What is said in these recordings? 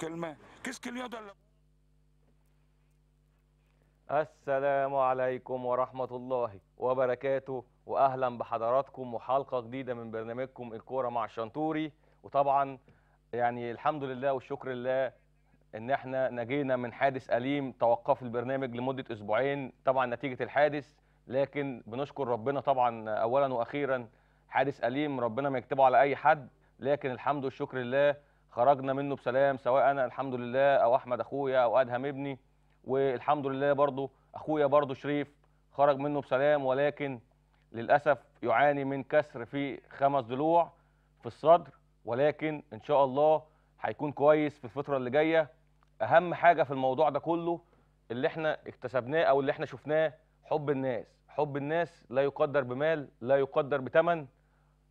كلمة كسك اليد السلام عليكم ورحمة الله وبركاته وأهلا بحضراتكم وحلقة جديدة من برنامجكم الكورة مع الشنطوري وطبعا يعني الحمد لله والشكر لله ان احنا نجينا من حادث أليم توقف البرنامج لمدة أسبوعين طبعا نتيجة الحادث لكن بنشكر ربنا طبعا أولا وأخيرا حادث أليم ربنا ما يكتبه على أي حد لكن الحمد والشكر لله خرجنا منه بسلام سواء انا الحمد لله او احمد اخويا او ادهم ابني والحمد لله برضو اخويا برضو شريف خرج منه بسلام ولكن للاسف يعاني من كسر في خمس ضلوع في الصدر ولكن ان شاء الله هيكون كويس في الفتره اللي جايه اهم حاجه في الموضوع ده كله اللي احنا اكتسبناه او اللي احنا شفناه حب الناس حب الناس لا يقدر بمال لا يقدر بتمن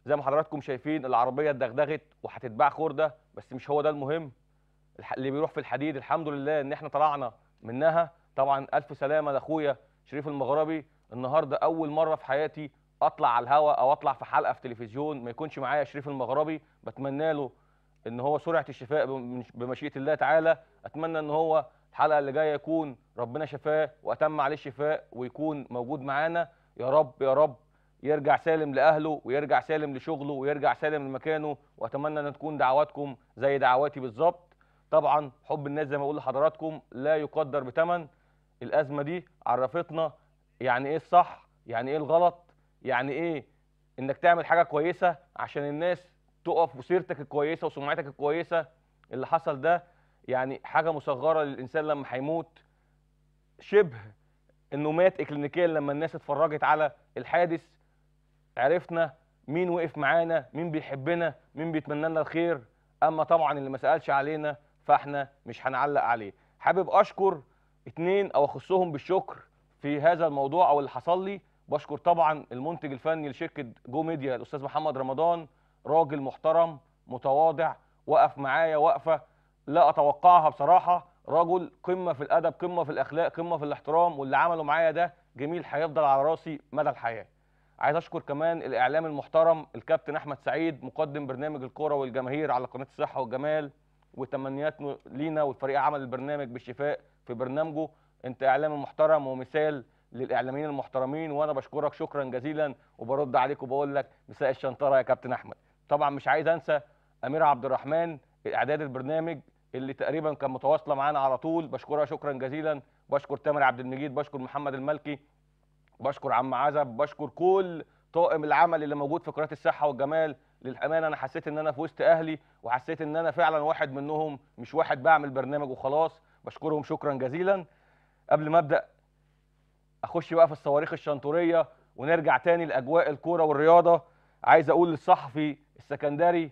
زي ما حضراتكم شايفين العربيه اتدغدغت وهتتباع خرده بس مش هو ده المهم اللي بيروح في الحديد الحمد لله ان احنا طلعنا منها طبعا الف سلامه لاخويا شريف المغربي النهارده اول مره في حياتي اطلع على الهواء او اطلع في حلقه في تلفزيون ما يكونش معايا شريف المغربي بتمنى له ان هو سرعه الشفاء بمشيئه الله تعالى اتمنى ان هو الحلقه اللي جايه يكون ربنا شفاه واتم عليه الشفاء ويكون موجود معانا يا رب يا رب يرجع سالم لاهله ويرجع سالم لشغله ويرجع سالم لمكانه واتمنى ان تكون دعواتكم زي دعواتي بالظبط طبعا حب الناس زي ما بقول لحضراتكم لا يقدر بتمن الازمه دي عرفتنا يعني ايه الصح يعني ايه الغلط يعني ايه انك تعمل حاجه كويسه عشان الناس تقف وسيرتك الكويسه وسمعتك الكويسه اللي حصل ده يعني حاجه مصغره للانسان لما هيموت شبه انه مات اكلينيكيا لما الناس اتفرجت على الحادث عرفنا مين وقف معانا مين بيحبنا مين بيتمنى لنا الخير اما طبعا اللي ما سالش علينا فاحنا مش هنعلق عليه حابب اشكر اتنين او اخصهم بالشكر في هذا الموضوع او اللي حصل لي بشكر طبعا المنتج الفني لشركه جو ميديا الاستاذ محمد رمضان راجل محترم متواضع وقف معايا وقفه لا اتوقعها بصراحه رجل قمه في الادب قمه في الاخلاق قمه في الاحترام واللي عمله معايا ده جميل هيفضل على راسي مدى الحياه عايز اشكر كمان الاعلام المحترم الكابتن احمد سعيد مقدم برنامج الكوره والجماهير على قناه الصحه والجمال وتمنياتنا لينا والفريق عمل البرنامج بالشفاء في برنامجه انت اعلامي محترم ومثال للاعلاميين المحترمين وانا بشكرك شكرا جزيلا وبرد عليك وبقول لك مساء الشنطره يا كابتن احمد طبعا مش عايز انسى امير عبد الرحمن اعداد البرنامج اللي تقريبا كان متواصله معانا على طول بشكرها شكرا جزيلا بشكر تامر عبد المجيد بشكر محمد الملكي بشكر عم عزب بشكر كل طاقم العمل اللي موجود في قناه الصحه والجمال للامانه انا حسيت ان انا في وسط اهلي وحسيت ان انا فعلا واحد منهم مش واحد بعمل برنامج وخلاص بشكرهم شكرا جزيلا قبل ما ابدا اخش بقى في الصواريخ الشنطوريه ونرجع تاني لاجواء الكوره والرياضه عايز اقول للصحفي السكندري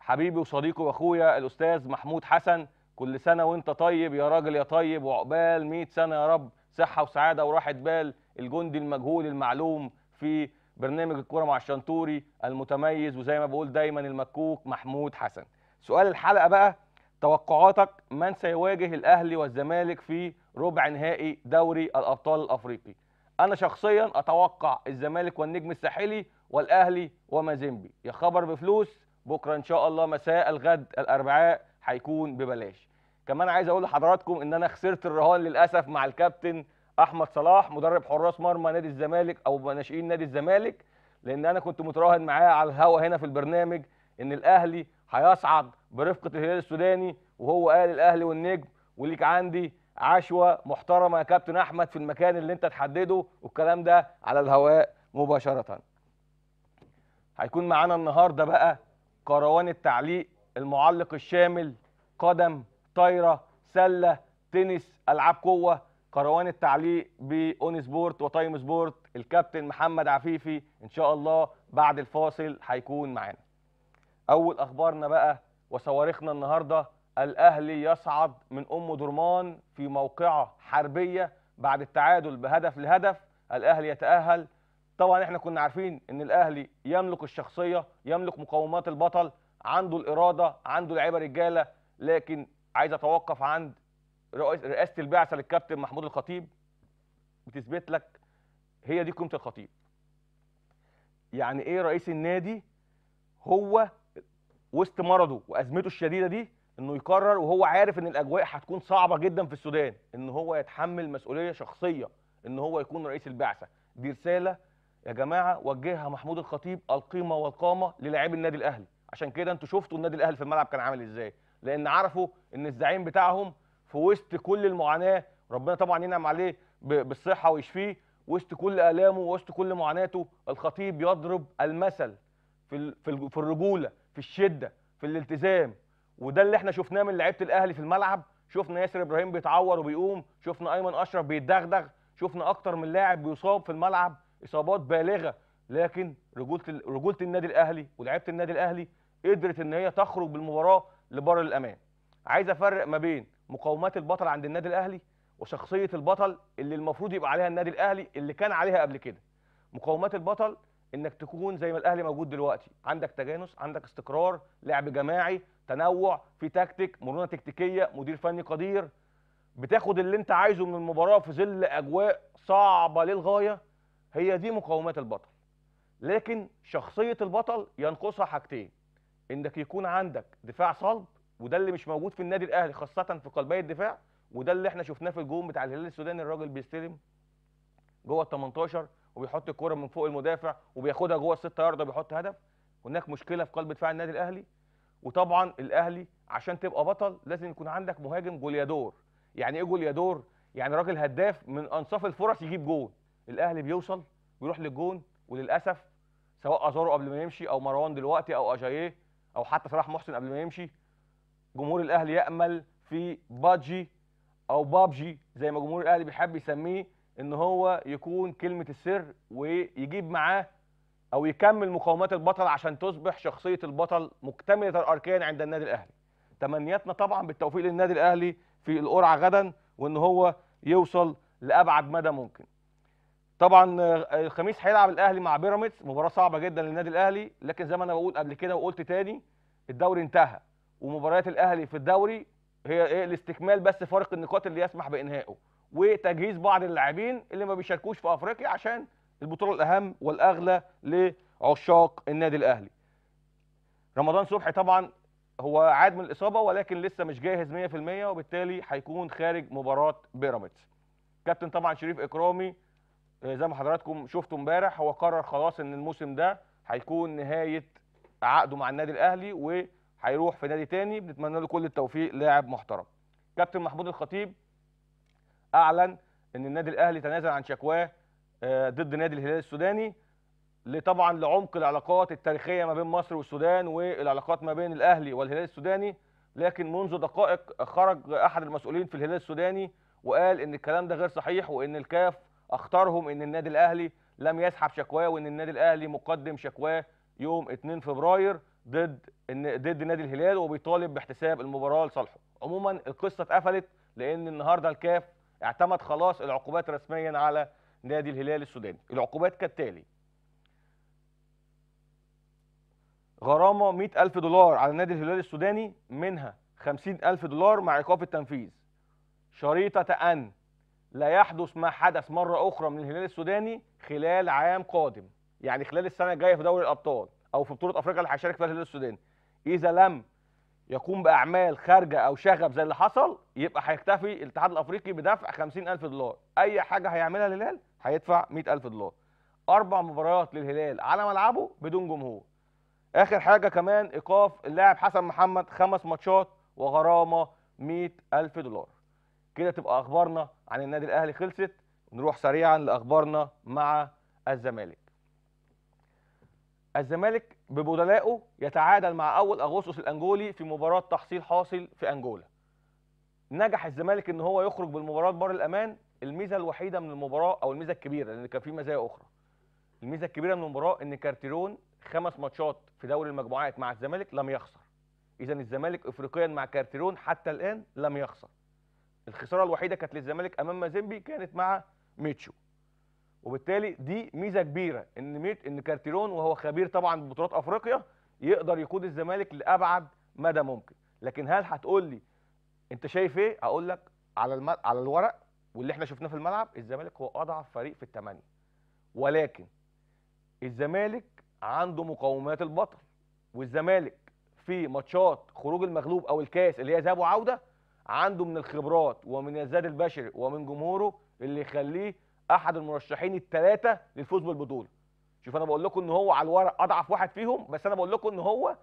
حبيبي وصديقي واخويا الاستاذ محمود حسن كل سنه وانت طيب يا راجل يا طيب وعقبال 100 سنه يا رب صحه وسعاده وراحه بال الجندي المجهول المعلوم في برنامج الكوره مع الشنطوري المتميز وزي ما بقول دايما المكوك محمود حسن سؤال الحلقه بقى توقعاتك من سيواجه الاهلي والزمالك في ربع نهائي دوري الابطال الافريقي انا شخصيا اتوقع الزمالك والنجم الساحلي والاهلي ومازيمبي يا خبر بفلوس بكره ان شاء الله مساء الغد الاربعاء هيكون ببلاش كمان عايز اقول لحضراتكم ان انا خسرت الرهان للاسف مع الكابتن احمد صلاح مدرب حراس مرمى نادي الزمالك او ناشئين نادي الزمالك لان انا كنت متراهن معاه على الهوا هنا في البرنامج ان الاهلي هيصعد برفقه الهلال السوداني وهو قال الاهلي والنجم وليك عندي عشوه محترمه يا كابتن احمد في المكان اللي انت تحدده والكلام ده على الهواء مباشره هيكون معانا النهارده بقى كروان التعليق المعلق الشامل قدم طايره سله تنس العاب قوه قروان التعليق باون سبورت وتايم سبورت الكابتن محمد عفيفي ان شاء الله بعد الفاصل هيكون معانا اول اخبارنا بقى وصواريخنا النهارده الاهلي يصعد من ام درمان في موقعه حربيه بعد التعادل بهدف لهدف الاهلي يتاهل طبعا احنا كنا عارفين ان الاهلي يملك الشخصيه يملك مقومات البطل عنده الاراده عنده لعيبه رجاله لكن عايز اتوقف عند رئاسه البعثه للكابتن محمود الخطيب بتثبت لك هي دي قيمه الخطيب يعني ايه رئيس النادي هو وسط مرضه وازمته الشديده دي انه يقرر وهو عارف ان الاجواء هتكون صعبه جدا في السودان ان هو يتحمل مسؤوليه شخصيه ان هو يكون رئيس البعثه دي رساله يا جماعه وجهها محمود الخطيب القيمه والقامه للاعبي النادي الاهلي عشان كده انتوا شفتوا النادي الاهلي في الملعب كان عامل ازاي لان عرفوا ان الزعيم بتاعهم في وسط كل المعاناه ربنا طبعا ينعم عليه بالصحه ويشفيه وسط كل الامه وسط كل معاناته الخطيب يضرب المثل في في الرجوله في الشده في الالتزام وده اللي احنا شفناه من لعيبه الاهلي في الملعب شفنا ياسر ابراهيم بيتعور وبيقوم شفنا ايمن اشرف بيتدغدغ شفنا اكتر من لاعب بيصاب في الملعب اصابات بالغه لكن رجوله رجوله النادي الاهلي ولعيبه النادي الاهلي قدرت ان هي تخرج بالمباراه لبر الامان عايز افرق ما بين مقومات البطل عند النادي الاهلي وشخصيه البطل اللي المفروض يبقى عليها النادي الاهلي اللي كان عليها قبل كده مقومات البطل انك تكون زي ما الاهلي موجود دلوقتي عندك تجانس عندك استقرار لعب جماعي تنوع في تكتيك مرونه تكتيكيه مدير فني قدير بتاخد اللي انت عايزه من المباراه في ظل اجواء صعبه للغايه هي دي مقومات البطل لكن شخصيه البطل ينقصها حاجتين انك يكون عندك دفاع صلب وده اللي مش موجود في النادي الاهلي خاصه في قلبي الدفاع وده اللي احنا شفناه في الجون بتاع الهلال السوداني الراجل بيستلم جوه ال 18 وبيحط الكوره من فوق المدافع وبياخدها جوه 6 يارده وبيحط هدف هناك مشكله في قلب دفاع النادي الاهلي وطبعا الاهلي عشان تبقى بطل لازم يكون عندك مهاجم جوليادور يعني ايه جوليادور يعني راجل هداف من انصاف الفرص يجيب جون الاهلي بيوصل بيروح للجون وللاسف سواء ازارو قبل ما يمشي او مروان دلوقتي او اجاييه او حتى صلاح محسن قبل ما يمشي جمهور الاهلي يامل في باجي او بابجي زي ما جمهور الاهلي بيحب يسميه ان هو يكون كلمه السر ويجيب معاه او يكمل مقاومات البطل عشان تصبح شخصيه البطل مكتمله الاركان عند النادي الاهلي تمنياتنا طبعا بالتوفيق للنادي الاهلي في القرعه غدا وان هو يوصل لابعد مدى ممكن طبعا آه، الخميس هيلعب الاهلي مع بيراميدز مباراه صعبه جدا للنادي الاهلي لكن زي ما انا بقول قبل كده وقلت تاني الدوري انتهى ومباريات الاهلي في الدوري هي ايه الاستكمال بس فارق النقاط اللي يسمح بانهائه وتجهيز بعض اللاعبين اللي ما بيشاركوش في افريقيا عشان البطوله الاهم والاغلى لعشاق النادي الاهلي رمضان صبحي طبعا هو عاد من الاصابه ولكن لسه مش جاهز 100% وبالتالي هيكون خارج مباراه بيراميدز كابتن طبعا شريف اكرامي آه، زي ما حضراتكم شفتوا امبارح هو قرر خلاص ان الموسم ده هيكون نهايه عقده مع النادي الاهلي و هيروح في نادي تاني بنتمنى له كل التوفيق لاعب محترم كابتن محمود الخطيب اعلن ان النادي الاهلي تنازل عن شكواه آه، ضد نادي الهلال السوداني طبعا لعمق العلاقات التاريخيه ما بين مصر والسودان والعلاقات ما بين الاهلي والهلال السوداني لكن منذ دقائق خرج احد المسؤولين في الهلال السوداني وقال ان الكلام ده غير صحيح وان الكاف اخطرهم ان النادي الاهلي لم يسحب شكواه وان النادي الاهلي مقدم شكواه يوم 2 فبراير ضد ضد نادي الهلال وبيطالب باحتساب المباراه لصالحه عموما القصه اتقفلت لان النهارده الكاف اعتمد خلاص العقوبات رسميا على نادي الهلال السوداني العقوبات كالتالي غرامه 100000 دولار على نادي الهلال السوداني منها 50000 دولار مع ايقاف التنفيذ شريطه ان لا يحدث ما حدث مره اخرى من الهلال السوداني خلال عام قادم يعني خلال السنه الجايه في دوري الابطال او في بطوله افريقيا اللي هيشارك فيها الهلال السوداني اذا لم يقوم باعمال خارجه او شغب زي اللي حصل يبقى هيكتفي الاتحاد الافريقي بدفع 50000 دولار اي حاجه هيعملها الهلال هيدفع 100000 دولار اربع مباريات للهلال على ملعبه بدون جمهور اخر حاجه كمان ايقاف اللاعب حسن محمد خمس ماتشات وغرامه 100000 دولار كده تبقى اخبارنا عن النادي الاهلي خلصت نروح سريعا لاخبارنا مع الزمالك الزمالك ببدلائه يتعادل مع اول اغسطس الانجولي في مباراه تحصيل حاصل في انجولا نجح الزمالك ان هو يخرج بالمباراه بار الامان الميزه الوحيده من المباراه او الميزه الكبيره لان كان في مزايا اخرى الميزه الكبيره من المباراه ان كارتيرون خمس ماتشات في دوري المجموعات مع الزمالك لم يخسر اذا الزمالك افريقيا مع كارتيرون حتى الان لم يخسر الخساره الوحيده كانت للزمالك امام مازيمبي كانت مع ميتشو وبالتالي دي ميزه كبيره ان ميت ان كارتيرون وهو خبير طبعا ببطولات افريقيا يقدر يقود الزمالك لابعد مدى ممكن لكن هل هتقول لي انت شايف ايه اقول لك على الم... على الورق واللي احنا شفناه في الملعب الزمالك هو اضعف فريق في الثمانيه ولكن الزمالك عنده مقومات البطل والزمالك في ماتشات خروج المغلوب او الكاس اللي هي ذهاب وعوده عنده من الخبرات ومن الزاد البشري ومن جمهوره اللي يخليه احد المرشحين الثلاثه للفوز بالبطوله شوف انا بقول لكم ان هو على الورق اضعف واحد فيهم بس انا بقول لكم ان هو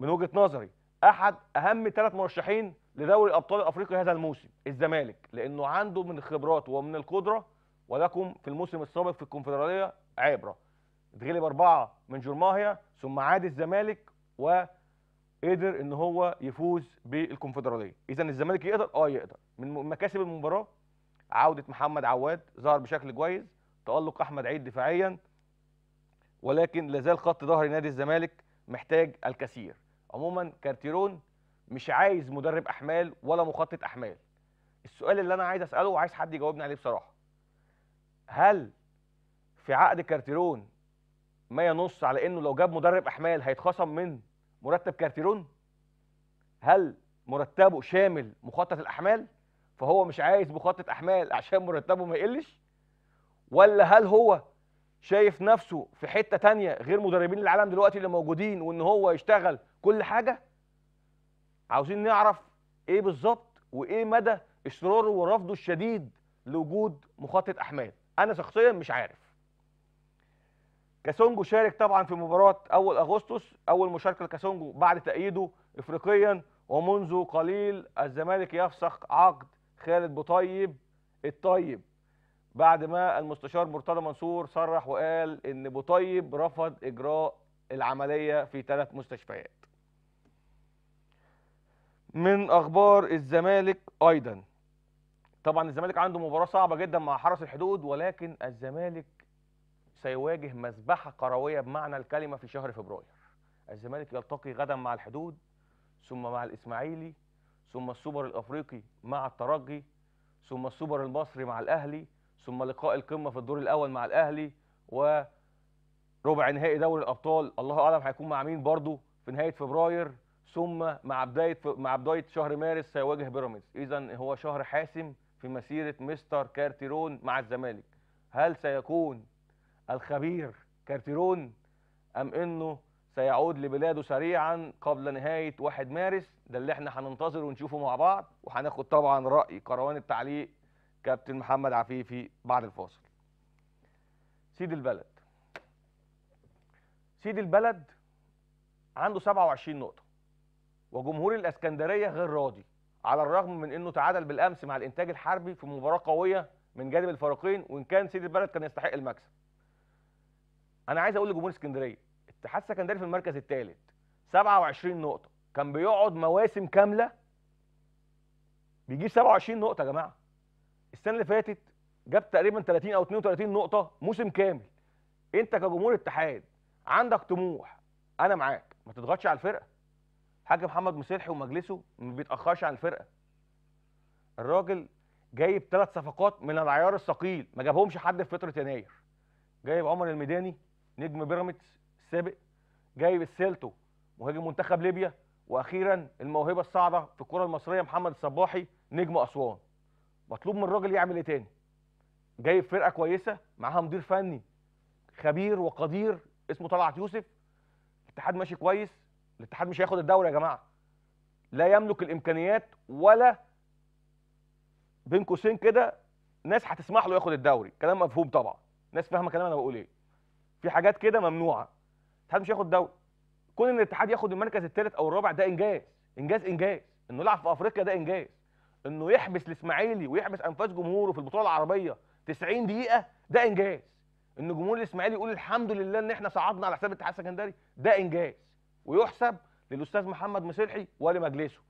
من وجهه نظري احد اهم ثلاث مرشحين لدوري ابطال افريقيا هذا الموسم الزمالك لانه عنده من الخبرات ومن القدره ولكم في الموسم السابق في الكونفدراليه عبره اتغلب اربعه من جرماهيا ثم عاد الزمالك وقدر ان هو يفوز بالكونفدراليه اذا الزمالك يقدر اه يقدر من مكاسب المباراه عوده محمد عواد ظهر بشكل كويس تالق احمد عيد دفاعيا ولكن لازال خط ظهر نادي الزمالك محتاج الكثير عموما كارتيرون مش عايز مدرب احمال ولا مخطط احمال السؤال اللي انا عايز اساله وعايز حد يجاوبني عليه بصراحه هل في عقد كارتيرون ما ينص على انه لو جاب مدرب احمال هيتخصم من مرتب كارتيرون هل مرتبه شامل مخطط الاحمال فهو مش عايز مخطط احمال عشان مرتبه ما يقلش ولا هل هو شايف نفسه في حته تانية غير مدربين العالم دلوقتي اللي موجودين وان هو يشتغل كل حاجه عاوزين نعرف ايه بالظبط وايه مدى اصراره ورفضه الشديد لوجود مخطط احمال انا شخصيا مش عارف كاسونجو شارك طبعا في مباراه اول اغسطس اول مشاركه لكاسونجو بعد تاييده افريقيا ومنذ قليل الزمالك يفسخ عقد خالد بوطيب الطيب بعد ما المستشار مرتضى منصور صرح وقال ان بوطيب رفض اجراء العمليه في ثلاث مستشفيات من اخبار الزمالك ايضا طبعا الزمالك عنده مباراه صعبه جدا مع حرس الحدود ولكن الزمالك سيواجه مذبحه كرويه بمعنى الكلمه في شهر فبراير الزمالك يلتقي غدا مع الحدود ثم مع الاسماعيلي ثم السوبر الافريقي مع الترجي ثم السوبر المصري مع الاهلي ثم لقاء القمه في الدور الاول مع الاهلي وربع نهائي دوري الابطال الله اعلم هيكون مع مين برضه في نهايه فبراير ثم مع بدايه مع بدايه شهر مارس سيواجه بيراميدز اذا هو شهر حاسم في مسيره مستر كارتيرون مع الزمالك هل سيكون الخبير كارتيرون ام انه سيعود لبلاده سريعا قبل نهايه 1 مارس ده اللي احنا هننتظر ونشوفه مع بعض وهناخد طبعا راي كروان التعليق كابتن محمد عفيفي بعد الفاصل سيد البلد سيد البلد عنده 27 نقطه وجمهور الاسكندريه غير راضي على الرغم من انه تعادل بالامس مع الانتاج الحربي في مباراه قويه من جانب الفريقين وان كان سيد البلد كان يستحق المكسب انا عايز اقول لجمهور اسكندريه اتحاد سكندري في المركز الثالث 27 نقطه كان بيقعد مواسم كامله بيجيب 27 نقطه يا جماعه السنه اللي فاتت جاب تقريبا 30 او 32 نقطه موسم كامل انت كجمهور اتحاد عندك طموح انا معاك ما تضغطش على الفرقه حاج محمد مسلحي ومجلسه ما بيتاخرش على الفرقه الراجل جايب ثلاث صفقات من العيار الثقيل ما جابهمش حد في فتره يناير جايب عمر الميداني نجم بيراميدز السابق جايب السيلتو مهاجم منتخب ليبيا واخيرا الموهبه الصاعده في الكره المصريه محمد الصباحي نجم اسوان مطلوب من الراجل يعمل ايه تاني جايب فرقه كويسه معاها مدير فني خبير وقدير اسمه طلعت يوسف الاتحاد ماشي كويس الاتحاد مش هياخد الدوري يا جماعه لا يملك الامكانيات ولا بين قوسين كده ناس هتسمح له ياخد الدوري كلام مفهوم طبعا ناس فاهمه كلام انا بقول ايه في حاجات كده ممنوعه الاتحاد مش هياخد دوري كون ان الاتحاد ياخد المركز الثالث او الرابع ده انجاز انجاز انجاز انه يلعب في افريقيا ده انجاز انه يحبس الاسماعيلي ويحبس انفاس جمهوره في البطوله العربيه 90 دقيقه ده انجاز ان جمهور الاسماعيلي يقول الحمد لله ان احنا صعدنا على حساب الاتحاد السكندري ده انجاز ويحسب للاستاذ محمد مصلحي ولمجلسه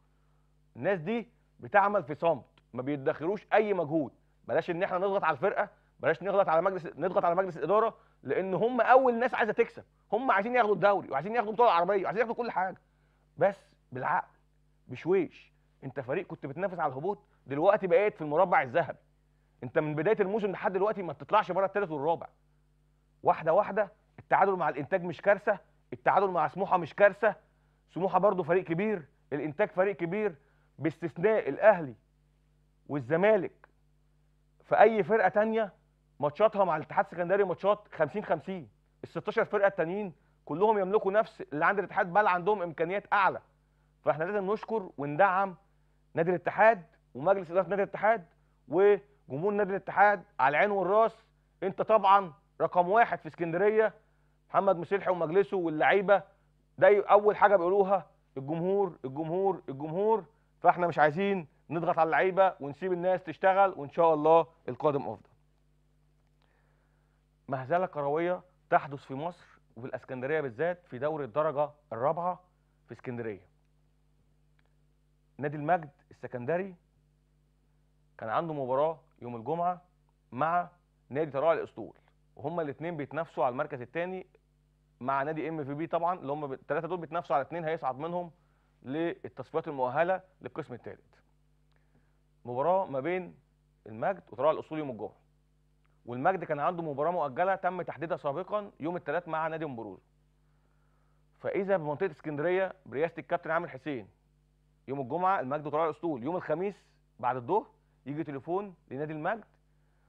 الناس دي بتعمل في صمت ما بيدخروش اي مجهود بلاش ان احنا نضغط على الفرقه بلاش نغلط على مجلس نضغط على مجلس الاداره لان هم اول ناس عايزه تكسب هم عايزين ياخدوا الدوري وعايزين ياخدوا بطوله العربيه وعايزين ياخدوا كل حاجه بس بالعقل بشويش انت فريق كنت بتنافس على الهبوط دلوقتي بقيت في المربع الذهبي انت من بدايه الموسم لحد دلوقتي ما بتطلعش بره الثالث والرابع واحده واحده التعادل مع الانتاج مش كارثه التعادل مع سموحه مش كارثه سموحه برضو فريق كبير الانتاج فريق كبير باستثناء الاهلي والزمالك في اي فرقه تانية ماتشاتها مع الاتحاد السكندري ماتشات 50 50 ال 16 فرقه التانيين كلهم يملكوا نفس اللي عند الاتحاد بل عندهم امكانيات اعلى فاحنا لازم نشكر وندعم نادي الاتحاد ومجلس اداره نادي الاتحاد وجمهور نادي الاتحاد على العين والراس انت طبعا رقم واحد في اسكندريه محمد مسلحي ومجلسه واللعيبه ده اول حاجه بيقولوها الجمهور الجمهور الجمهور فاحنا مش عايزين نضغط على اللعيبه ونسيب الناس تشتغل وان شاء الله القادم افضل مهزله كرويه تحدث في مصر وفي الاسكندريه بالذات في دوري الدرجه الرابعه في اسكندريه نادي المجد السكندري كان عنده مباراه يوم الجمعه مع نادي طلائع الاسطول وهما الاثنين بيتنافسوا على المركز الثاني مع نادي ام في بي طبعا اللي هم الثلاثه دول بيتنافسوا على اثنين هيصعد منهم للتصفيات المؤهله للقسم الثالث مباراه ما بين المجد وطلائع الاسطول يوم الجمعه والمجد كان عنده مباراه مؤجله تم تحديدها سابقا يوم الثلاث مع نادي مبروز فاذا بمنطقه اسكندريه برئاسه الكابتن عامر حسين يوم الجمعه المجد طلع الاسطول يوم الخميس بعد الظهر يجي تليفون لنادي المجد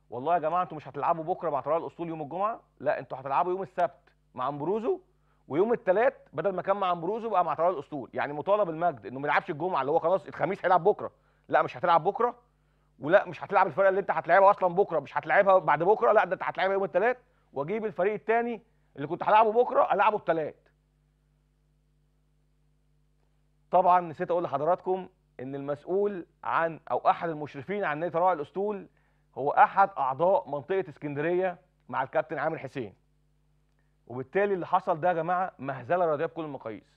والله يا جماعه انتوا مش هتلعبوا بكره مع طلائع الاسطول يوم الجمعه لا انتوا هتلعبوا يوم السبت مع امبروزو ويوم الثلاث بدل ما كان مع امبروزو بقى مع طلائع الاسطول يعني مطالب المجد انه ما يلعبش الجمعه اللي هو خلاص الخميس هيلعب بكره لا مش هتلعب بكره ولا مش هتلعب الفرقه اللي انت هتلعبها اصلا بكره مش هتلعبها بعد بكره لا ده انت هتلعبها يوم الثلاث واجيب الفريق الثاني اللي كنت هلعبه بكره العبه الثلاث طبعا نسيت اقول لحضراتكم ان المسؤول عن او احد المشرفين عن نادي تراعي الاسطول هو احد اعضاء منطقه اسكندريه مع الكابتن عامر حسين وبالتالي اللي حصل ده يا جماعه مهزله رياضيه بكل المقاييس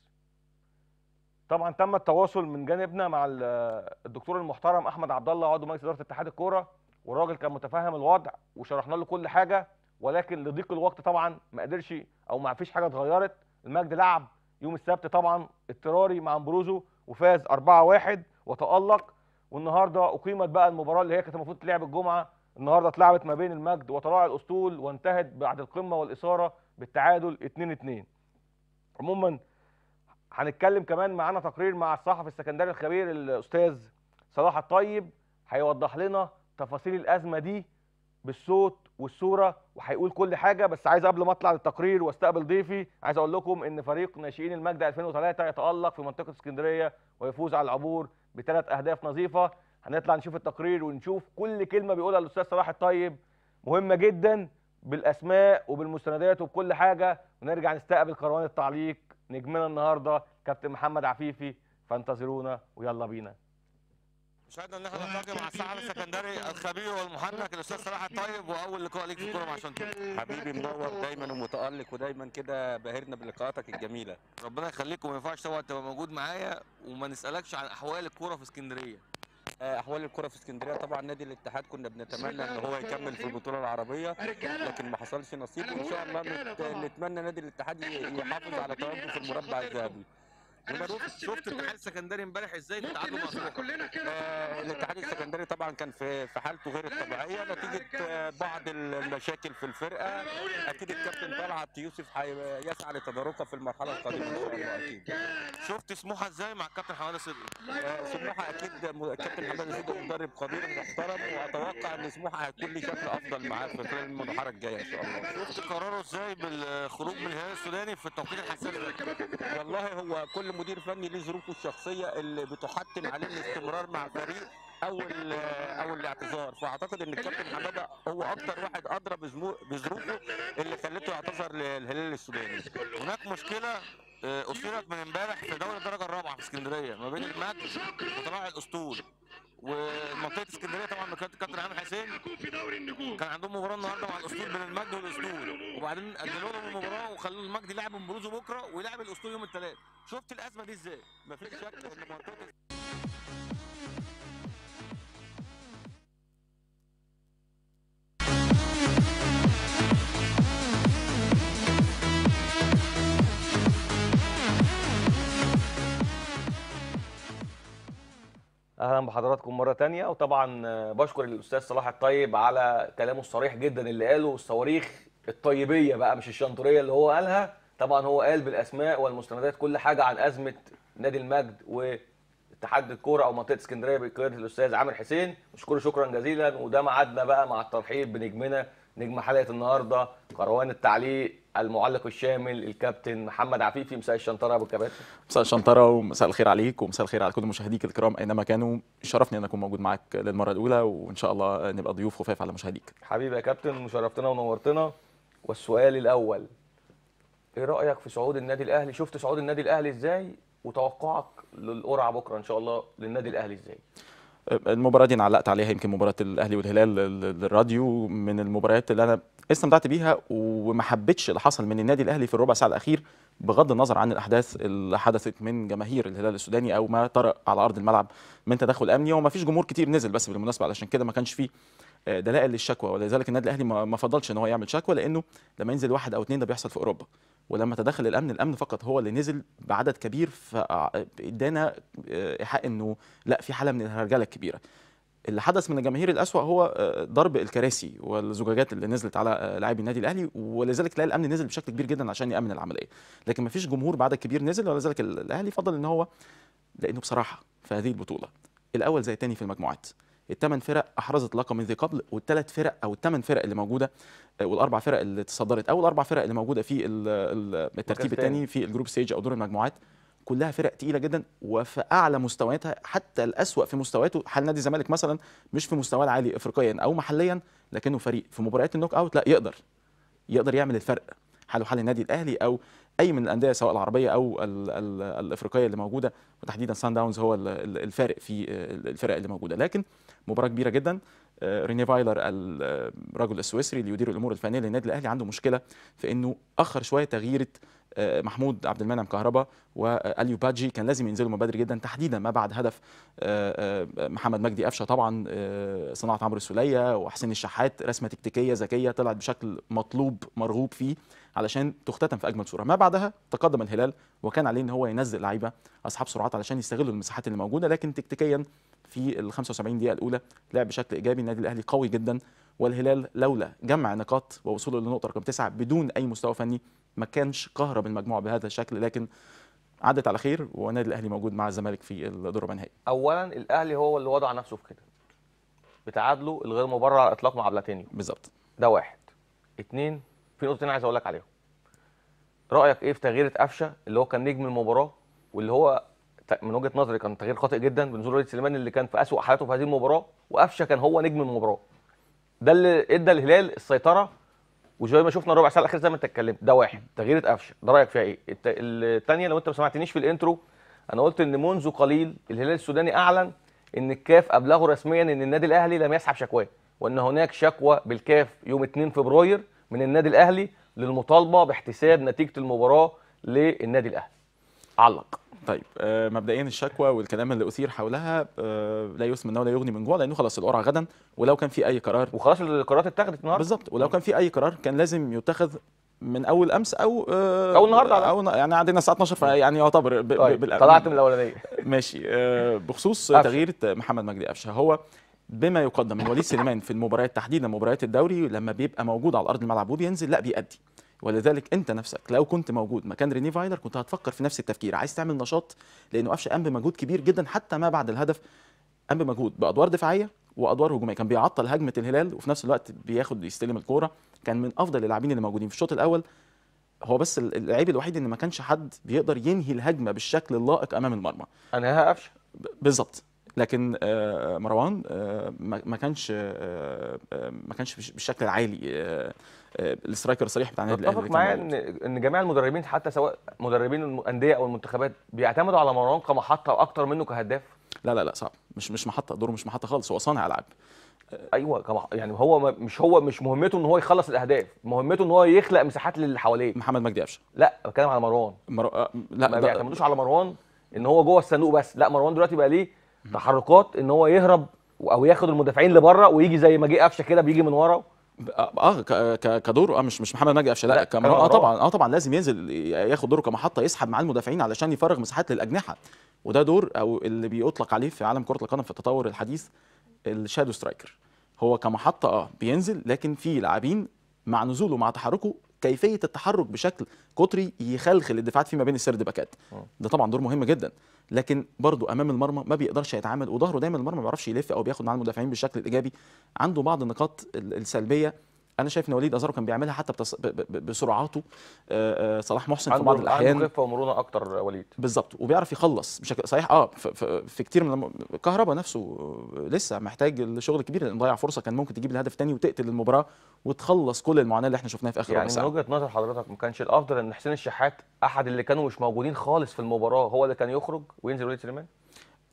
طبعا تم التواصل من جانبنا مع الدكتور المحترم احمد عبد الله عضو مجلس اداره اتحاد الكوره والراجل كان متفهم الوضع وشرحنا له كل حاجه ولكن لضيق الوقت طبعا ما قدرش او ما فيش حاجه اتغيرت المجد لعب يوم السبت طبعا اضطراري مع امبروزو وفاز 4-1 وتالق والنهارده اقيمت بقى المباراه اللي هي كانت المفروض تلعب الجمعه النهارده اتلعبت ما بين المجد وطلائع الاسطول وانتهت بعد القمه والاثاره بالتعادل 2-2 عموما هنتكلم كمان معانا تقرير مع الصحفي السكندري الخبير الاستاذ صلاح الطيب هيوضح لنا تفاصيل الازمه دي بالصوت والصوره وهيقول كل حاجه بس عايز قبل ما اطلع للتقرير واستقبل ضيفي عايز اقول لكم ان فريق ناشئين المجد 2003 يتالق في منطقه اسكندريه ويفوز على العبور بثلاث اهداف نظيفه هنطلع نشوف التقرير ونشوف كل كلمه بيقولها الاستاذ صلاح الطيب مهمه جدا بالاسماء وبالمستندات وبكل حاجه ونرجع نستقبل قروان التعليق نجمنا النهارده كابتن محمد عفيفي فانتظرونا ويلا بينا مشاهدنا ان احنا نلتقي مع الساحه السكندري الخبير والمحنك الاستاذ صلاح الطيب واول لقاء ليك في الكوره مع شنطه حبيبي منور دايما ومتالق ودايما كده باهرنا بلقاءاتك الجميله ربنا يخليك وما ينفعش طبعا تبقى موجود معايا وما نسالكش عن احوال الكوره في اسكندريه آه، احوال الكره في اسكندريه طبعا نادي الاتحاد كنا بنتمنى ان هو يكمل في البطوله العربيه لكن ما حصلش نصيب وان شاء الله نتمنى نادي الاتحاد يحافظ على توجهه في المربع الذهبي شفت الاتحاد السكندري امبارح ازاي التعادل مع كلنا كده آه، الاتحاد السكندري طبعا كان في في حالته غير الطبيعيه نتيجه بعض المشاكل في الفرقه اكيد الكابتن طلعت يوسف يسعى لتداركها في المرحله القادمه اكيد شفت سموحه ازاي مع الكابتن حماده صدقي آه، سموحه اكيد الكابتن حماده صدقي مدرب قدير محترم واتوقع ان سموحه هيكون لي شكل افضل معاه في خلال المرحله الجايه ان شاء الله شفت قراره ازاي بالخروج من الهلال السوداني في التوقيت الحساس والله هو كل كل مدير فني ليه ظروفه الشخصيه اللي بتحتم عليه الاستمرار مع فريق او آه، او الاعتذار فاعتقد ان الكابتن حماده هو اكتر واحد ادرى بظروفه اللي خلته يعتذر للهلال السوداني هناك مشكله آه، اثيرت من امبارح في دوري الدرجه الرابعه في اسكندريه ما بين المجد وطلائع الاسطول ومنطقه اسكندريه طبعا كابتن عامر حسين كان عندهم مباراه النهارده مع الاسطول بين المجد والاسطول وبعدين اجلوا لهم المباراه وخلوا المجد يلعب امبروزو بكره ويلعب الاسطول يوم الثلاث شفت الازمه دي ازاي؟ مفيش شك ان منطقه اهلا بحضراتكم مره تانية وطبعا بشكر الاستاذ صلاح الطيب على كلامه الصريح جدا اللي قاله الصواريخ الطيبيه بقى مش الشنطوريه اللي هو قالها طبعا هو قال بالاسماء والمستندات كل حاجه عن ازمه نادي المجد واتحاد الكوره او منطقه اسكندريه بقياده الاستاذ عامر حسين بشكره شكرا جزيلا وده معادنا بقى مع الترحيب بنجمنا نجم حلقه النهارده قروان التعليق المعلق الشامل الكابتن محمد عفيفي مساء الشنطره يا ابو الكباتن مساء الشنطره ومساء الخير عليك ومساء الخير على كل مشاهديك الكرام اينما كانوا شرفني ان اكون موجود معاك للمره الاولى وان شاء الله نبقى ضيوف خفاف على مشاهديك حبيبي يا كابتن مشرفتنا ونورتنا والسؤال الاول ايه رايك في صعود النادي الاهلي شفت صعود النادي الاهلي ازاي وتوقعك للقرعه بكره ان شاء الله للنادي الاهلي ازاي المباراه دي انا علقت عليها يمكن مباراه الاهلي والهلال الراديو من المباريات اللي انا استمتعت بيها وما حبيتش اللي حصل من النادي الاهلي في الربع ساعه الاخير بغض النظر عن الاحداث اللي حدثت من جماهير الهلال السوداني او ما طرأ على ارض الملعب من تدخل امني وما فيش جمهور كتير نزل بس بالمناسبه علشان كده ما كانش فيه آه، دلائل للشكوى ولذلك النادي الاهلي ما فضلش ان هو يعمل شكوى لانه لما ينزل واحد او اثنين ده بيحصل في اوروبا ولما تدخل الامن الامن فقط هو اللي نزل بعدد كبير فادانا آه، آه، ايحاء انه لا في حاله من الهرجله الكبيره اللي حدث من الجماهير الأسوأ هو ضرب الكراسي والزجاجات اللي نزلت على لاعبي النادي الاهلي ولذلك تلاقي الامن نزل بشكل كبير جدا عشان يامن العمليه لكن ما فيش جمهور بعدد كبير نزل ولذلك الاهلي فضل ان هو لانه بصراحه في هذه البطوله الاول زي الثاني في المجموعات الثمان فرق احرزت لقب من ذي قبل والثلاث فرق او الثمان فرق اللي موجوده آه، والاربع فرق اللي تصدرت او الاربع فرق اللي موجوده في الترتيب الثاني في الجروب ستيج او دور المجموعات كلها فرق تقيله جدا وفي اعلى مستوياتها حتى الاسوا في مستوياته حال نادي الزمالك مثلا مش في مستواه العالي افريقيا او محليا لكنه فريق في مباريات النوك اوت لا يقدر يقدر يعمل الفرق حاله حال النادي الاهلي او اي من الانديه سواء العربيه او الـ الـ الافريقيه اللي موجوده وتحديدا سان داونز هو الفارق في آه، الفرق اللي موجوده لكن مباراه كبيره جدا آه، ريني فايلر آه، الرجل السويسري اللي يدير الامور الفنيه للنادي الاهلي عنده مشكله في انه اخر شويه تغييره آه، محمود عبد المنعم كهربا واليو باجي كان لازم ينزلوا من بدري جدا تحديدا ما بعد هدف محمد مجدي قفشه طبعا صناعه عمرو السوليه وحسين الشحات رسمه تكتيكيه ذكيه طلعت بشكل مطلوب مرغوب فيه علشان تختتم في اجمل صوره ما بعدها تقدم الهلال وكان عليه ان هو ينزل لعيبه اصحاب سرعات علشان يستغلوا المساحات اللي موجوده لكن تكتيكيا في ال 75 دقيقه الاولى لعب بشكل ايجابي النادي الاهلي قوي جدا والهلال لولا جمع نقاط ووصوله للنقطه رقم تسعه بدون اي مستوى فني ما كانش كهرب المجموعه بهذا الشكل لكن عدت على خير والنادي الاهلي موجود مع الزمالك في الدور النهائي. اولا الاهلي هو اللي وضع نفسه في كده. بتعادله الغير مبرر على الاطلاق مع بلاتينيو. بالظبط. ده واحد. اتنين في نقطتين عايز اقول لك عليهم. رايك ايه في تغيير قفشه اللي هو كان نجم المباراه واللي هو من وجهه نظري كان تغيير خاطئ جدا بنزول وليد سليمان اللي كان في اسوء حالاته في هذه المباراه وقفشه كان هو نجم المباراه ده اللي ادى الهلال السيطره وزي ما شفنا الربع ساعه الاخير زي ما انت اتكلمت ده واحد تغيير قفشه ده رايك فيها ايه الثانيه لو انت ما سمعتنيش في الانترو انا قلت ان منذ قليل الهلال السوداني اعلن ان الكاف ابلغه رسميا ان النادي الاهلي لم يسحب شكواه وان هناك شكوى بالكاف يوم 2 فبراير من النادي الاهلي للمطالبه باحتساب نتيجه المباراه للنادي الاهلي علق طيب آه، مبدئيا الشكوى والكلام اللي اثير حولها آه، لا يسمن ولا يغني من جوع لانه خلاص القرعه غدا ولو كان في اي قرار وخلاص القرارات اتخذت النهارده بالظبط ولو كان في اي قرار كان لازم يتخذ من اول امس او آه، او النهارده او يعني عندنا الساعه 12 فيعني يعتبر طيب. طلعت من الاولانيه ماشي بخصوص تغيير محمد مجدي قفشه هو بما يقدم من وليد سليمان في المباريات تحديدا مباريات الدوري لما بيبقى موجود على ارض الملعب وبينزل لا بيأدي ولذلك انت نفسك لو كنت موجود مكان ريني فايلر كنت هتفكر في نفس التفكير عايز تعمل نشاط لانه قفشه قام بمجهود كبير جدا حتى ما بعد الهدف قام بمجهود بادوار دفاعيه وادوار هجوميه كان بيعطل هجمه الهلال وفي نفس الوقت بياخد يستلم الكوره كان من افضل اللاعبين اللي موجودين في الشوط الاول هو بس العيب الوحيد ان ما كانش حد بيقدر ينهي الهجمه بالشكل اللائق امام المرمى انهاها قفشه بالظبط لكن آه، مروان آه، ما كانش آه، ما كانش بالشكل العالي آه، الاسترايكر الصريح بتاع النادي الاهلي اتفق معايا ان ان جميع المدربين حتى سواء مدربين الانديه او المنتخبات بيعتمدوا على مروان كمحطه واكتر منه كهداف لا لا لا صعب مش مش محطه دوره مش محطه خالص هو صانع العاب ايوه كمح... يعني هو مش هو مش مهمته ان هو يخلص الاهداف مهمته ان هو يخلق مساحات للي حواليه محمد مجدي قفشه لا بتكلم على مروان مر... آه، لا ما بيعتمدوش على مروان ان هو جوه الصندوق بس لا مروان دلوقتي بقى ليه تحركات ان هو يهرب او ياخد المدافعين لبره ويجي زي ما جه قفشه كده بيجي من ورا اه, آه، كدور اه مش مش محمد مجدي قفشه لا كمرأة اه طبعا اه طبعا لازم ينزل ياخد دوره كمحطه يسحب مع المدافعين علشان يفرغ مساحات للاجنحه وده دور او اللي بيطلق عليه في عالم كره القدم في التطور الحديث الشادو سترايكر هو كمحطه اه بينزل لكن في لاعبين مع نزوله مع تحركه كيفيه التحرك بشكل قطري يخلخل الدفاعات فيما بين السرد باكات ده طبعا دور مهم جدا لكن برضه امام المرمى ما بيقدرش يتعامل وظهره دايما المرمى ما بيعرفش يلف او بياخد مع المدافعين بالشكل الايجابي عنده بعض النقاط السلبيه انا شايف ان وليد ازارو كان بيعملها حتى بتص... ب... ب... بسرعاته آه، آه، صلاح محسن في بعض الاحيان عنده خفه ومرونه اكتر وليد بالظبط وبيعرف يخلص بشكل صحيح اه في, في كتير من كهربا نفسه لسه محتاج الشغل كبير لان ضيع فرصه كان ممكن تجيب الهدف تاني وتقتل المباراه وتخلص كل المعاناه اللي احنا شفناها في اخر يعني من وجهه نظر حضرتك ما كانش الافضل ان حسين الشحات احد اللي كانوا مش موجودين خالص في المباراه هو اللي كان يخرج وينزل وليد سليمان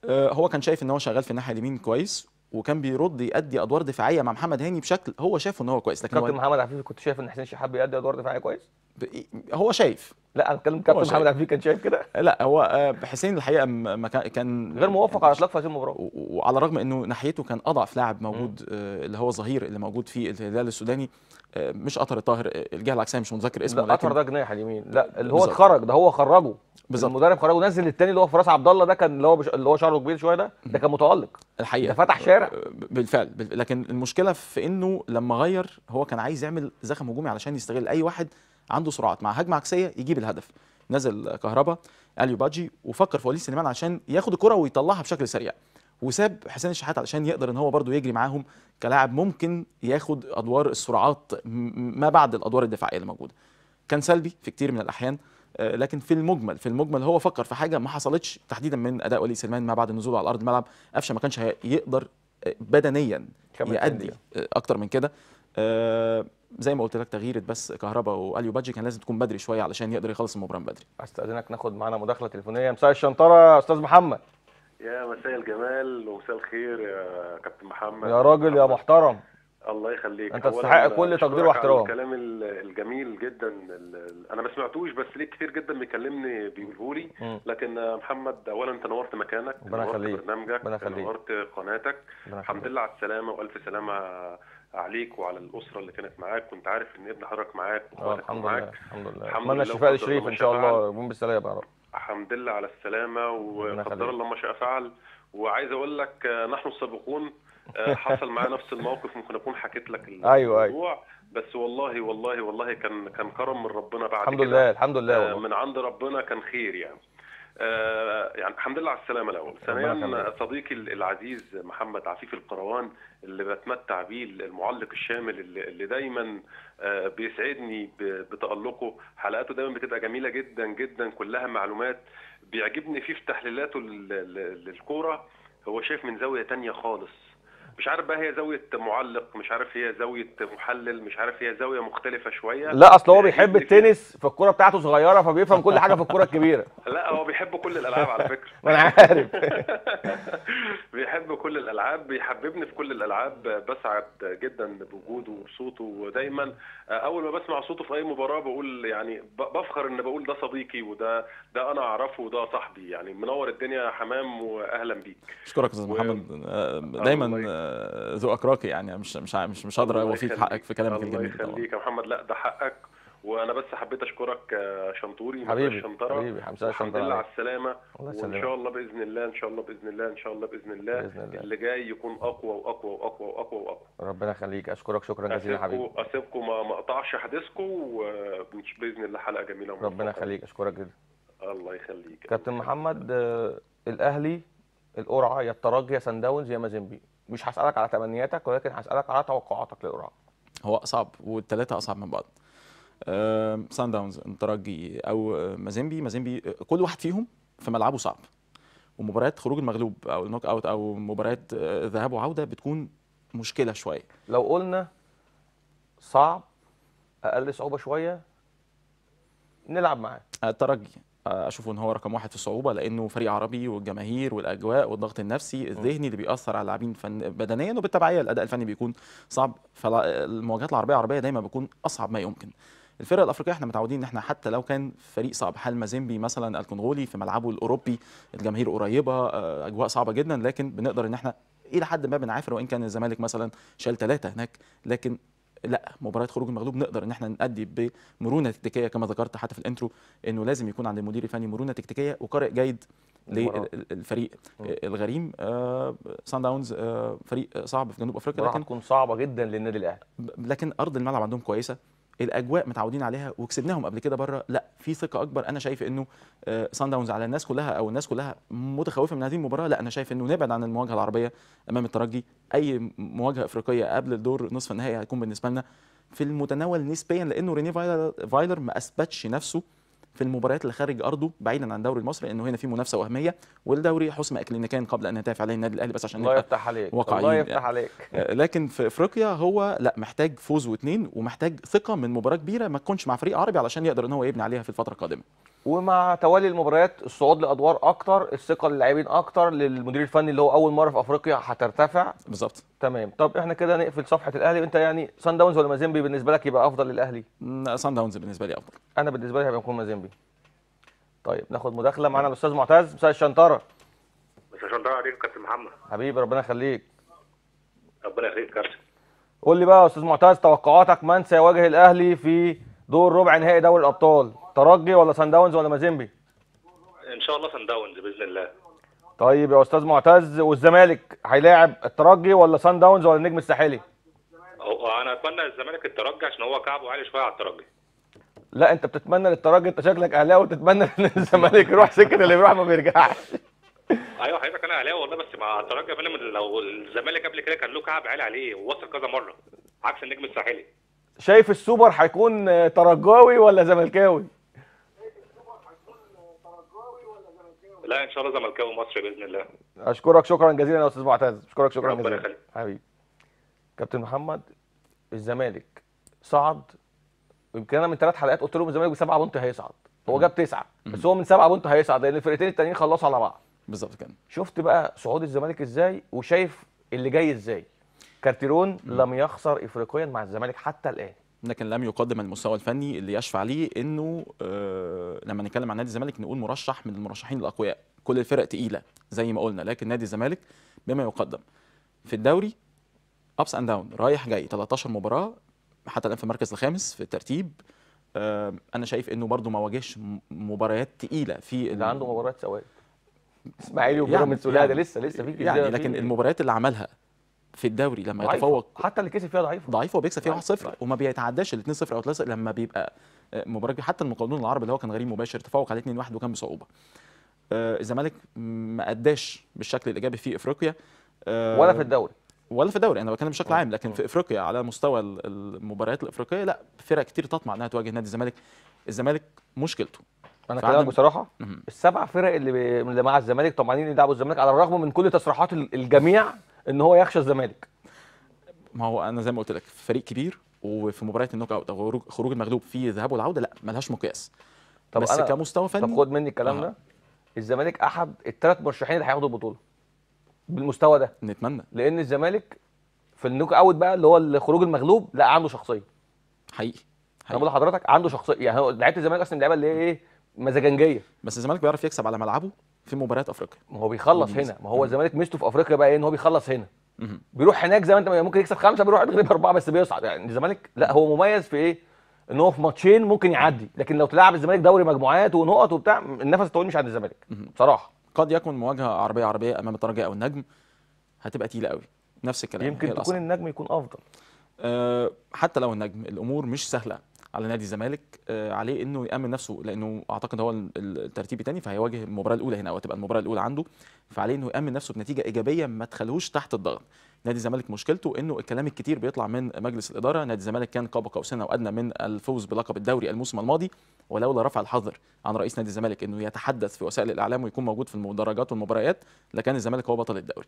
آه، هو كان شايف ان هو شغال في الناحيه اليمين كويس وكان بيرد يأدي ادوار دفاعيه مع محمد هاني بشكل هو شايفه ان هو كويس لكن كابتن محمد عفيفي كنت شايف ان حسين الشحات بيأدي ادوار دفاعيه كويس؟ إيه، هو شايف لا انا بتكلم كابتن محمد عفيفي كان شايف كده لا هو آه، حسين الحقيقه ما كان غير موفق على اطلاق في هذه المباراه وعلى الرغم انه ناحيته كان اضعف لاعب موجود آه، اللي هو ظهير اللي موجود في الهلال السوداني مش قطر طاهر الجهه العكسيه مش متذكر اسمه لا قطر ده جناح اليمين لا اللي هو اتخرج ده هو خرجه بالظبط المدرب خرجه نزل الثاني اللي هو فراس عبد الله ده كان اللي هو بش... اللي هو شعره كبير شويه ده ده كان متالق الحقيقه ده فتح شارع آه، بالفعل لكن المشكله في انه لما غير هو كان عايز يعمل زخم هجومي علشان يستغل اي واحد عنده سرعات مع هجمه عكسيه يجيب الهدف نزل كهربا اليو باجي وفكر في وليد سليمان عشان ياخد الكره ويطلعها بشكل سريع وساب حسين الشحات علشان يقدر ان هو برضه يجري معاهم كلاعب ممكن ياخد ادوار السرعات ما بعد الادوار الدفاعيه اللي موجوده كان سلبي في كتير من الاحيان آه، لكن في المجمل في المجمل هو فكر في حاجه ما حصلتش تحديدا من اداء ولي سليمان ما بعد نزوله على ارض الملعب قفشه ما كانش هيقدر آه، بدنيا يأدي آه، اكتر من كده زي ما قلت لك تغييره بس كهربا واليو بادجي كان لازم تكون بدري شويه علشان يقدر يخلص المباراه بدري استاذنك ناخد معانا مداخله تليفونيه مساء الشنطره استاذ محمد يا مساء الجمال ومساء الخير يا كابتن محمد يا راجل يا محترم الله يخليك انت تستحق كل تقدير واحترام الكلام الجميل جدا انا ما سمعتوش بس ليه كتير جدا بيكلمني بيقوله لي لكن محمد اولا انت نورت مكانك نورت برنامجك نورت قناتك الحمد لله على السلامه والف سلامه عليك وعلى الاسره اللي كانت معاك وانت عارف ان ابن حضرتك معاك آه، معاك الحمد لله الحمد لله اتمنى الشفاء لشريف ان شاء الله يقوم بالسلامه يا رب الحمد لله على السلامه وقدر الله ما شاء فعل وعايز اقول لك آه، نحن السابقون آه، حصل معايا نفس الموقف ممكن اكون حكيت لك الموضوع أيوة أيوة. بس والله والله والله كان كان كرم من ربنا بعد الحمد كده لله الحمد لله آه، من عند ربنا كان خير يعني آه، يعني الحمد لله على السلامه الاول ثانيا صديقي العزيز محمد عفيف القروان اللي بتمتع بيه المعلق الشامل اللي دايما آه، بيسعدني بتالقه حلقاته دايما بتبقى جميله جدا جدا كلها معلومات بيعجبني فيه في تحليلاته للكوره هو شايف من زاويه تانية خالص مش عارف بقى هي زاويه معلق مش عارف هي زاويه محلل مش عارف هي زاويه مختلفه شويه لا اصل هو إيه، بيحب إيه، إيه. التنس فالكوره بتاعته صغيره فبيفهم كل حاجه في الكوره الكبيره لا هو بيحب كل الالعاب على فكره ما انا عارف بيحب كل الالعاب بيحببني في كل الالعاب بسعد جدا بوجوده وبصوته ودايما اول ما بسمع صوته في اي مباراه بقول يعني بفخر ان بقول ده صديقي وده ده انا اعرفه وده صاحبي يعني منور الدنيا يا حمام واهلا بيك اشكرك استاذ محمد آه، دايما ذو اكراكي يعني مش مش مش, مش هقدر اوفيك حقك في كلامك الجميل الله يخليك يا محمد لا ده حقك وانا بس حبيت اشكرك آه، شنطوري حبيبي الشنطره حبيبي حمزه الحمد لله على السلامه الله وان شاء الله باذن الله ان شاء الله باذن الله ان شاء الله باذن الله, بإذن الله. اللي جاي يكون اقوى واقوى واقوى واقوى واقوى ربنا يخليك اشكرك شكرا جزيلا حبيبي اسيبكم ما اقطعش حديثكم باذن الله حلقه جميله ومتفقة. ربنا يخليك اشكرك جدا الله يخليك كابتن محمد آه، الاهلي القرعه يا الترجي يا سان داونز يا مازيمبيق مش هسالك على تمنياتك ولكن هسالك على توقعاتك للقرعه هو اصعب والثلاثه اصعب من بعض سان داونز الترجي او مازيمبي مازيمبي كل واحد فيهم في ملعبه صعب ومباريات خروج المغلوب او النوك اوت او مباريات آه، ذهاب وعوده بتكون مشكله شويه لو قلنا صعب اقل صعوبه شويه نلعب معاه الترجي اشوفه ان هو رقم واحد في الصعوبه لانه فريق عربي والجماهير والاجواء والضغط النفسي الذهني اللي بيأثر على اللاعبين فن... بدنيا وبالتبعيه الاداء الفني بيكون صعب فالمواجهات العربيه العربيه دايما بتكون اصعب ما يمكن الفرق الافريقيه احنا متعودين ان احنا حتى لو كان فريق صعب حال مازيمبي مثلا الكونغولي في ملعبه الاوروبي الجماهير قريبه آه، اجواء صعبه جدا لكن بنقدر ان احنا الى حد ما بنعافر وان كان الزمالك مثلا شال ثلاثه هناك لكن لا مباراه خروج المغلوب نقدر ان احنا نأدي بمرونه تكتيكيه كما ذكرت حتى في الانترو انه لازم يكون عند المدير الفني مرونه تكتيكيه وقارئ جيد للفريق آه. الغريم سان آه، داونز آه، فريق صعب في جنوب افريقيا لكن تكون صعبه جدا للنادي الاهلي لكن ارض الملعب عندهم كويسه الاجواء متعودين عليها وكسبناهم قبل كده بره لا في ثقه اكبر انا شايف انه سان آه، داونز على الناس كلها او الناس كلها متخوفه من هذه المباراه لا انا شايف انه نبعد عن المواجهه العربيه امام الترجي اي مواجهه افريقيه قبل الدور نصف النهائي هتكون بالنسبه لنا في المتناول نسبيا لانه ريني فايلر, فايلر ما اثبتش نفسه في المباريات اللي خارج ارضه بعيدا عن الدوري المصري لانه هنا في منافسه وهميه والدوري حسم اكلينيكان قبل ان يتافع عليه النادي الاهلي بس عشان الله يفتح عليك الله يفتح يعني. عليك آه، لكن في افريقيا هو لا محتاج فوز واثنين ومحتاج ثقه من مباراه كبيره ما تكونش مع فريق عربي علشان يقدر ان هو يبني عليها في الفتره القادمه ومع توالي المباريات الصعود لادوار اكتر الثقه للاعبين اكتر للمدير الفني اللي هو اول مره في افريقيا هترتفع بالظبط تمام طب احنا كده نقفل صفحه الاهلي انت يعني سان داونز ولا مازيمبي بالنسبه لك يبقى افضل للاهلي سان داونز بالنسبه لي افضل انا بالنسبه لي هيبقى يكون مازيمبي طيب ناخد مداخله معانا الاستاذ معتز مساء الشنطره مساء الشنطره عليك يا كابتن محمد حبيبي ربنا يخليك ربنا يخليك كابتن قول لي بقى يا استاذ معتز توقعاتك من سيواجه الاهلي في دور ربع نهائي دوري الابطال ترجي ولا سان داونز ولا مازيمبي ان شاء الله سان داونز باذن الله طيب يا استاذ معتز والزمالك هيلاعب الترجي ولا سان داونز ولا النجم الساحلي انا اتمنى للزمالك الترجي عشان هو كعبه عالي شويه على الترجي لا انت بتتمنى للترجي انت شكلك اهلاوي وتتمنى ان الزمالك يروح سكه اللي بيروح ما بيرجعش ايوه حضرتك انا اهلاوي والله بس مع الترجي لو الزمالك قبل كده كان له كعب عالي عليه ووصل كذا مره عكس النجم الساحلي شايف السوبر هيكون ترجاوي ولا زملكاوي؟ لا ان شاء الله زملكاوي مصر باذن الله اشكرك شكرا جزيلا يا استاذ معتز اشكرك شكرا جزيلا ربنا يخليك حبيبي كابتن محمد الزمالك صعد يمكن انا من ثلاث حلقات قلت لهم الزمالك بسبعه بونت هيصعد هو جاب تسعه بس هو من سبعه بونت هيصعد لان الفرقتين التانيين خلصوا على بعض بالظبط كده شفت بقى صعود الزمالك ازاي وشايف اللي جاي ازاي كارتيرون لم يخسر افريقيا مع الزمالك حتى الان لكن لم يقدم المستوى الفني اللي يشفع ليه انه آه لما نتكلم عن نادي الزمالك نقول مرشح من المرشحين الاقوياء كل الفرق تقيله زي ما قلنا لكن نادي الزمالك بما يقدم في الدوري ابس اند داون رايح جاي 13 مباراه حتى الان في المركز الخامس في الترتيب آه انا شايف انه برده ما واجهش مباريات تقيله في ده عنده مباريات سواء اسماعيلي وبيراميدز يعني, يعني ده لسه لسه في يعني لكن المباريات اللي عملها في الدوري لما ضعيفة. يتفوق حتى اللي كسب فيها ضعيفه ضعيف وبيكسب فيها 1-0 وما بيتعداش ال 2-0 او 3 0 لما بيبقى آه، مباراه حتى المقاولون العرب اللي هو كان غريم مباشر تفوق عليه 2-1 وكان بصعوبه آه الزمالك ما اداش بالشكل الايجابي في افريقيا آه ولا في الدوري ولا في الدوري انا بتكلم بشكل آه. عام لكن في افريقيا على مستوى المباريات الافريقيه لا فرق كتير تطمع انها تواجه نادي الزمالك الزمالك مشكلته انا كلامك بصراحه السبع فرق اللي اللي مع الزمالك طمعانين يلعبوا الزمالك على الرغم من كل تصريحات الجميع ان هو يخشى الزمالك ما هو انا زي ما قلت لك فريق كبير وفي مباريات النوك اوت او خروج المغلوب في الذهاب والعوده لا ملهاش مقياس طب بس أنا كمستوى فني طب خد مني الكلام آه. ده الزمالك احد الثلاث مرشحين اللي هياخدوا البطوله بالمستوى ده نتمنى لان الزمالك في النوك اوت بقى اللي هو الخروج المغلوب لا عنده شخصيه حقيقي انا بقول لحضرتك عنده شخصيه يعني لعيبه الزمالك اصلا اللعيبه اللي هي ايه مزاجنجيه بس الزمالك بيعرف يكسب على ملعبه في مباريات افريقيا ما هو بيخلص هنا ما هو الزمالك ميزته في افريقيا بقى ايه ان هو بيخلص هنا بيروح هناك زي ما انت ممكن يكسب خمسه بيروح يغلب اربعه بس بيصعد يعني الزمالك لا هو مميز في ايه؟ ان هو في ماتشين ممكن يعدي لكن لو تلعب الزمالك دوري مجموعات ونقط وبتاع النفس الطويل مش عند الزمالك بصراحه قد يكون مواجهه عربيه عربيه امام الترجي او النجم هتبقى تقيله قوي نفس الكلام يمكن تكون النجم يكون افضل أه حتى لو النجم الامور مش سهله على نادي الزمالك آه، عليه انه يامن نفسه لانه اعتقد هو الترتيب الثاني فهيواجه المباراه الاولى هنا او تبقى المباراه الاولى عنده فعليه انه يامن نفسه بنتيجه ايجابيه ما تخليهوش تحت الضغط نادي الزمالك مشكلته انه الكلام الكتير بيطلع من مجلس الاداره نادي الزمالك كان قاب قوسين او ادنى من الفوز بلقب الدوري الموسم الماضي ولولا رفع الحظر عن رئيس نادي الزمالك انه يتحدث في وسائل الاعلام ويكون موجود في المدرجات والمباريات لكان الزمالك هو بطل الدوري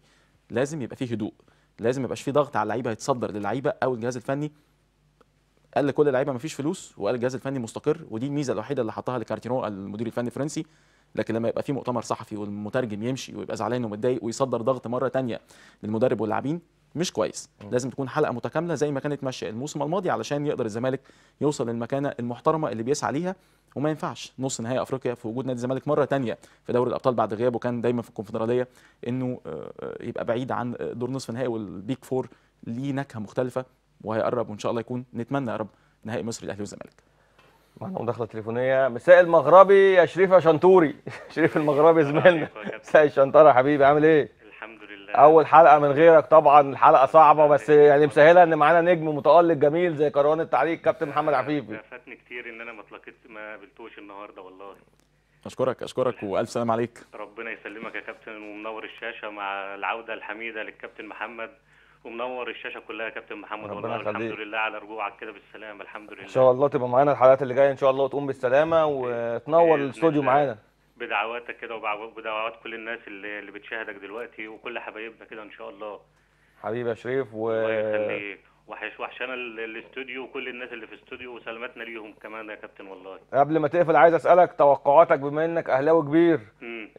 لازم يبقى فيه هدوء لازم ما يبقاش فيه ضغط على اللعيبه هيتصدر للعيبه او الجهاز الفني قال لكل اللعيبه مفيش فلوس وقال الجهاز الفني مستقر ودي الميزه الوحيده اللي حطها لكارتينو المدير الفني الفرنسي لكن لما يبقى في مؤتمر صحفي والمترجم يمشي ويبقى زعلان ومتضايق ويصدر ضغط مره ثانيه للمدرب واللاعبين مش كويس أوه. لازم تكون حلقه متكامله زي ما كانت ماشيه الموسم الماضي علشان يقدر الزمالك يوصل للمكانه المحترمه اللي بيسعى ليها وما ينفعش نص نهائي افريقيا في وجود نادي الزمالك مره ثانيه في دوري الابطال بعد غيابه كان دايما في الكونفدراليه انه آه، آه، يبقى بعيد عن دور نصف النهائي والبيك فور ليه نكهه مختلفه وهيقرب وان شاء الله يكون نتمنى يا رب نهائي مصر الاهلي والزمالك معنا مداخله تليفونيه مساء المغربي يا شريف يا شنطوري شريف المغربي زميلنا مساء الشنطره حبيبي عامل ايه الحمد لله اول حلقه من غيرك طبعا الحلقه صعبه بس يعني مسهله ان معانا نجم متالق جميل زي كروان التعليق كابتن محمد عفيفي فاتني كتير ان انا ما اتلقيتش ما قابلتوش النهارده والله اشكرك اشكرك والف سلام عليك ربنا يسلمك يا كابتن ومنور الشاشه مع العوده الحميده للكابتن محمد ومنور الشاشه كلها يا كابتن محمد والله الحمد لله على رجوعك كده بالسلامه الحمد لله ان شاء الله تبقى معانا الحلقات اللي جايه ان شاء الله وتقوم بالسلامه وتنور الاستوديو معانا بدعواتك كده وبدعوات كل الناس اللي, اللي بتشاهدك دلوقتي وكل حبايبنا كده ان شاء الله حبيبي يا شريف و الله يخليك وحش وحشانا الاستوديو وكل الناس اللي في الاستوديو وسلامتنا ليهم كمان يا كابتن والله قبل ما تقفل عايز اسالك توقعاتك بما انك اهلاوي كبير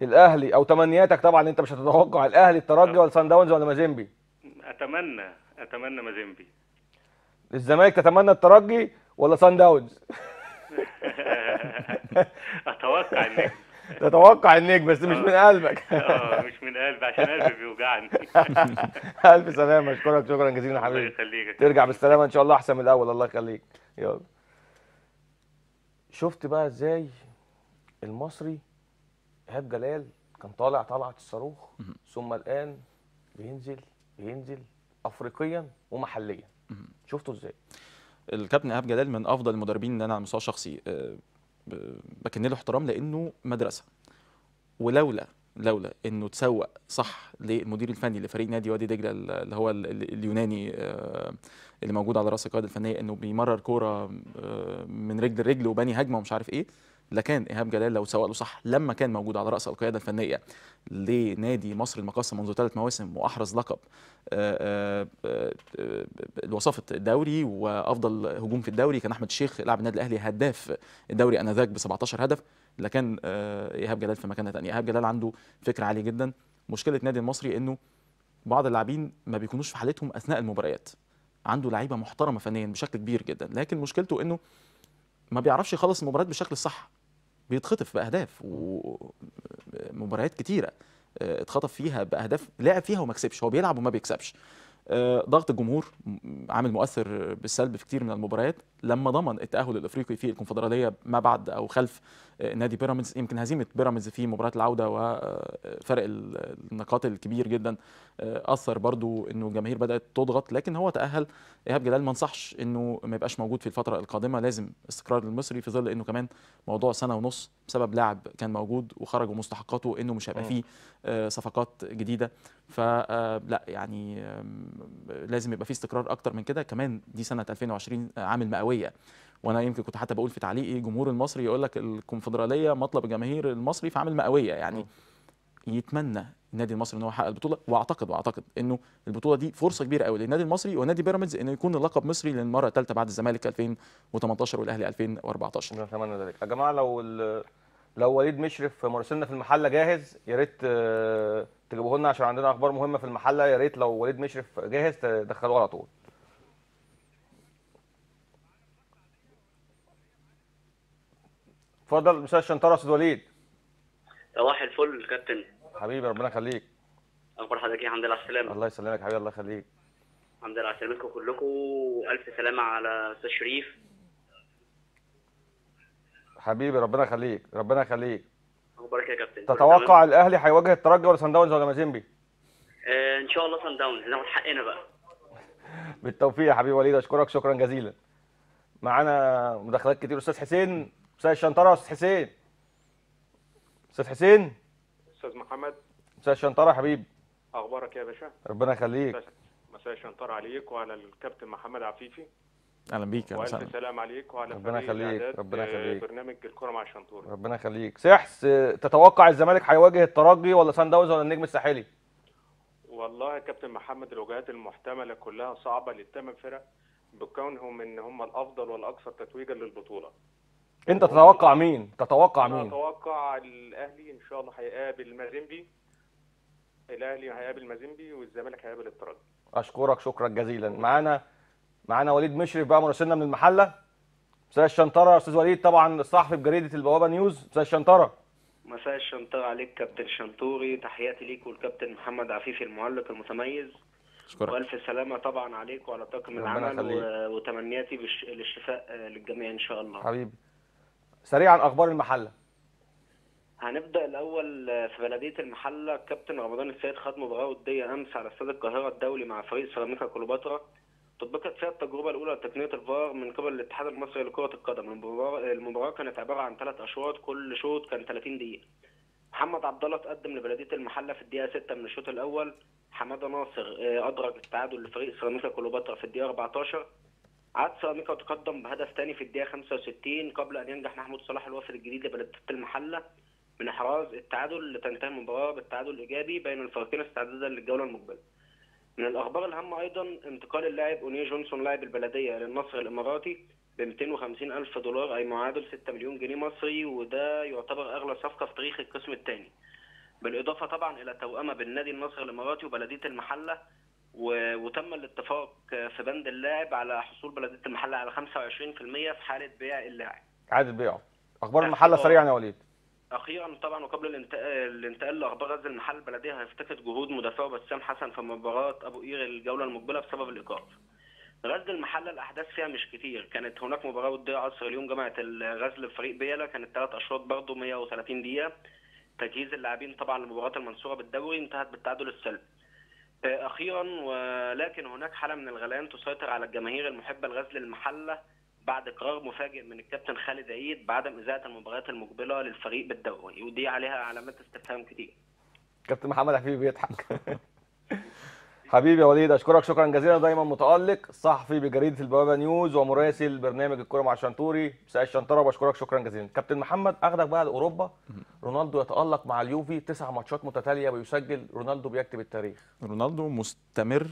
الاهلي او تمنياتك طبعا انت مش هتتوقع الاهلي الترجي آه. ولا سان داونز ولا مازيمبي اتمنى اتمنى مازيمبي الزمالك تتمنى الترجي ولا سان داونز اتوقع النجم تتوقع النجم بس مش آه. من قلبك اه مش من قلبي عشان قلبي بيوجعني الف سلامه اشكرك شكرا جزيلا يا حبيبي الله يخليك ترجع بالسلامه ان شاء الله احسن من الاول الله يخليك يلا شفت بقى ازاي المصري ايهاب جلال كان طالع طلعه الصاروخ ثم الان بينزل ينزل افريقيا ومحليا شفته ازاي الكابتن ايهاب جلال من افضل المدربين اللي انا على المستوى الشخصي آه، بكن له احترام لانه مدرسه ولولا لولا انه تسوق صح للمدير الفني لفريق نادي وادي دجله اللي هو اليوناني آه، اللي موجود على راس القياده الفنيه انه بيمرر كوره آه، من رجل لرجل وباني هجمه ومش عارف ايه لكان ايهاب جلال لو سواء له صح لما كان موجود على راس القياده الفنيه لنادي مصر المقاصه منذ ثلاث مواسم واحرز لقب آه، آه، آه، وصفة الدوري وافضل هجوم في الدوري كان احمد الشيخ لاعب النادي الاهلي هداف الدوري انذاك ب 17 هدف لكان ايهاب جلال في مكانه ثانيه ايهاب جلال عنده فكره عاليه جدا مشكله نادي المصري انه بعض اللاعبين ما بيكونوش في حالتهم اثناء المباريات عنده لعيبه محترمه فنيا بشكل كبير جدا لكن مشكلته انه ما بيعرفش يخلص المباريات بالشكل الصح بيتخطف باهداف ومباريات كتيره آه، اتخطف فيها باهداف لعب فيها وما كسبش هو بيلعب وما بيكسبش آه، ضغط الجمهور عامل مؤثر بالسلب في كتير من المباريات لما ضمن التاهل الافريقي في الكونفدراليه ما بعد او خلف نادي بيراميدز يمكن هزيمه بيراميدز في مباراه العوده وفرق النقاط الكبير جدا آه، اثر برضو انه الجماهير بدات تضغط لكن هو تاهل ايهاب جلال ما انصحش انه ما يبقاش موجود في الفتره القادمه لازم استقرار المصري في ظل انه كمان موضوع سنه ونص بسبب لاعب كان موجود وخرج ومستحقاته انه مش هيبقى فيه آه، صفقات جديده فلا آه، يعني لازم يبقى فيه استقرار اكتر من كده كمان دي سنه 2020 عامل مئويه وانا يمكن كنت حتى بقول في تعليقي إيه، جمهور المصري يقول لك الكونفدراليه مطلب الجماهير المصري في عامل مئويه يعني يتمنى النادي المصري ان هو يحقق البطوله واعتقد واعتقد انه البطوله دي فرصه كبيره قوي للنادي المصري ونادي بيراميدز انه يكون اللقب مصري للمره الثالثه بعد الزمالك 2018 والاهلي 2014 نتمنى نعم، ذلك يا جماعه لو لو وليد مشرف مراسلنا في المحله جاهز يا ريت آه، تجيبوه لنا عشان عندنا اخبار مهمه في المحله يا ريت لو وليد مشرف جاهز تدخلوه على طول اتفضل مساء الشنطره يا استاذ وليد صباح الفل كابتن حبيبي ربنا يخليك اخبار حضرتك ايه الحمد لله على السلامه الله يسلمك حبيبي الله يخليك الحمد لله على سلامتكم كلكم والف سلامه على استاذ شريف حبيبي ربنا يخليك ربنا يخليك اخبارك إيه يا كابتن تتوقع الاهلي هيواجه الترجي ولا سان داونز ولا مازيمبي؟ آه، ان شاء الله سان داونز هناخد حقنا بقى بالتوفيق يا حبيبي وليد اشكرك شكرا جزيلا معانا مداخلات كتير استاذ حسين مساء الشنطره يا استاذ حسين استاذ حسين استاذ محمد مساء الشنطره يا حبيبي اخبارك يا باشا ربنا يخليك مساء الشنطره عليك وعلى الكابتن محمد عفيفي اهلا بيك اهلا وسهلا سلام عليك وعلى ربنا يخليك ربنا آه، يخليك برنامج الكره مع الشنطوره ربنا يخليك سحس تتوقع الزمالك هيواجه الترجي ولا سان داونز ولا النجم الساحلي والله يا كابتن محمد الوجهات المحتمله كلها صعبه للثمان فرق بكونهم ان هم الافضل والاكثر تتويجا للبطوله انت تتوقع مين تتوقع مين اتوقع الاهلي ان شاء الله هيقابل مازيمبي الاهلي هيقابل مازيمبي والزمالك هيقابل الترجي اشكرك شكرا جزيلا معانا معانا وليد مشرف بقى مراسلنا من المحله مساء الشنطره استاذ وليد طبعا الصحفي بجريده البوابه نيوز مساء الشنطره مساء الشنطره عليك كابتن شنطوري تحياتي ليك والكابتن محمد عفيفي المعلق المتميز شكرا. والف سلامه طبعا عليك وعلى طاقم العمل و... وتمنياتي للشفاء آه، للجميع ان شاء الله حبيبي سريعا اخبار المحله هنبدا الاول في بلديه المحله كابتن رمضان السيد خد مباراه وديه امس على استاد القاهره الدولي مع فريق سيراميكا كليوباترا طبقت فيها التجربه الاولى لتقنيه الفار من قبل الاتحاد المصري لكره القدم المباراه كانت عباره عن ثلاث اشواط كل شوط كان 30 دقيقه محمد عبد الله تقدم لبلديه المحله في الدقيقه 6 من الشوط الاول حماده ناصر آه، ادرج التعادل لفريق سيراميكا كليوباترا في الدقيقه 14 عاد سيراميكا تقدم بهدف ثاني في الدقيقه 65 قبل ان ينجح محمود صلاح الوافد الجديد لبلديه المحله من احراز التعادل لتنتهي المباراه بالتعادل الايجابي بين الفريقين استعدادا للجوله المقبله. من الاخبار الهامه ايضا انتقال اللاعب اوني جونسون لاعب البلديه للنصر الاماراتي ب 250 الف دولار اي معادل 6 مليون جنيه مصري وده يعتبر اغلى صفقه في تاريخ القسم الثاني. بالاضافه طبعا الى توأمه بين نادي النصر الاماراتي وبلديه المحله وتم الاتفاق في بند اللاعب على حصول بلديه المحله على 25% في حاله بيع اللاعب. اعاده بيعه. اخبار المحله سريعا يا وليد. اخيرا طبعا وقبل الانتقال لاخبار غزل المحل البلديه هيفتقد جهود مدافعه بسام حسن في مباراه ابو قير الجوله المقبله بسبب الايقاف. غزل المحلة الأحداث فيها مش كتير، كانت هناك مباراة ودية عصر اليوم جامعة الغزل بفريق بيلا كانت ثلاث أشواط برضه 130 دقيقة. تجهيز اللاعبين طبعا لمباراة المنصورة بالدوري انتهت بالتعادل السلبي. أخيرا ولكن هناك حالة من الغليان تسيطر على الجماهير المحبة لغزل المحلة بعد قرار مفاجئ من الكابتن خالد عيد بعدم إذاعة المباريات المقبلة للفريق بالدوري ودي عليها علامات استفهام كتير. كابتن محمد حبيبي بيضحك. حبيبي يا وليد اشكرك شكرا جزيلا دايما متالق صحفي بجريده البوابه نيوز ومراسل برنامج الكوره مع الشنطوري مساء الشنطره وبشكرك شكرا جزيلا كابتن محمد اخدك بقى لاوروبا رونالدو يتالق مع اليوفي تسع ماتشات متتاليه ويسجل رونالدو بيكتب التاريخ رونالدو مستمر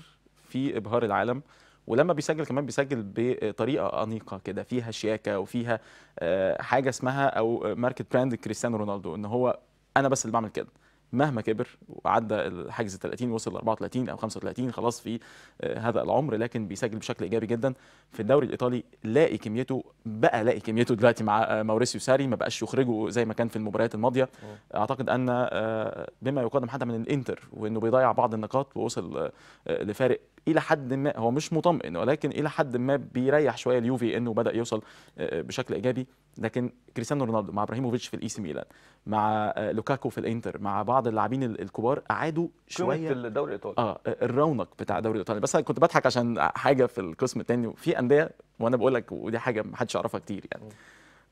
في ابهار العالم ولما بيسجل كمان بيسجل بطريقه انيقه كده فيها شياكه وفيها آه، حاجه اسمها او ماركت براند كريستيانو رونالدو ان هو انا بس اللي بعمل كده مهما كبر وعدى الحجز 30 وصل ل 34 او 35 خلاص في آه، هذا العمر لكن بيسجل بشكل ايجابي جدا في الدوري الايطالي لاقي كميته بقى لاقي كميته دلوقتي مع آه، ماوريسيو ساري ما بقاش يخرجه زي ما كان في المباريات الماضيه اعتقد ان آه، بما يقدم حتى من الانتر وانه بيضيع بعض النقاط ووصل لفارق الى حد ما هو مش مطمئن ولكن الى حد ما بيريح شويه اليوفي انه بدا يوصل آه، آه، بشكل ايجابي لكن كريستيانو رونالدو مع ابراهيموفيتش في الاي سي ميلان مع آه، لوكاكو في الانتر مع بعض اللاعبين الكبار اعادوا شويه الدوري الايطالي اه الرونق بتاع الدوري الايطالي بس انا كنت بضحك عشان حاجه في القسم الثاني وفي انديه وانا بقول لك ودي حاجه محدش يعرفها كتير يعني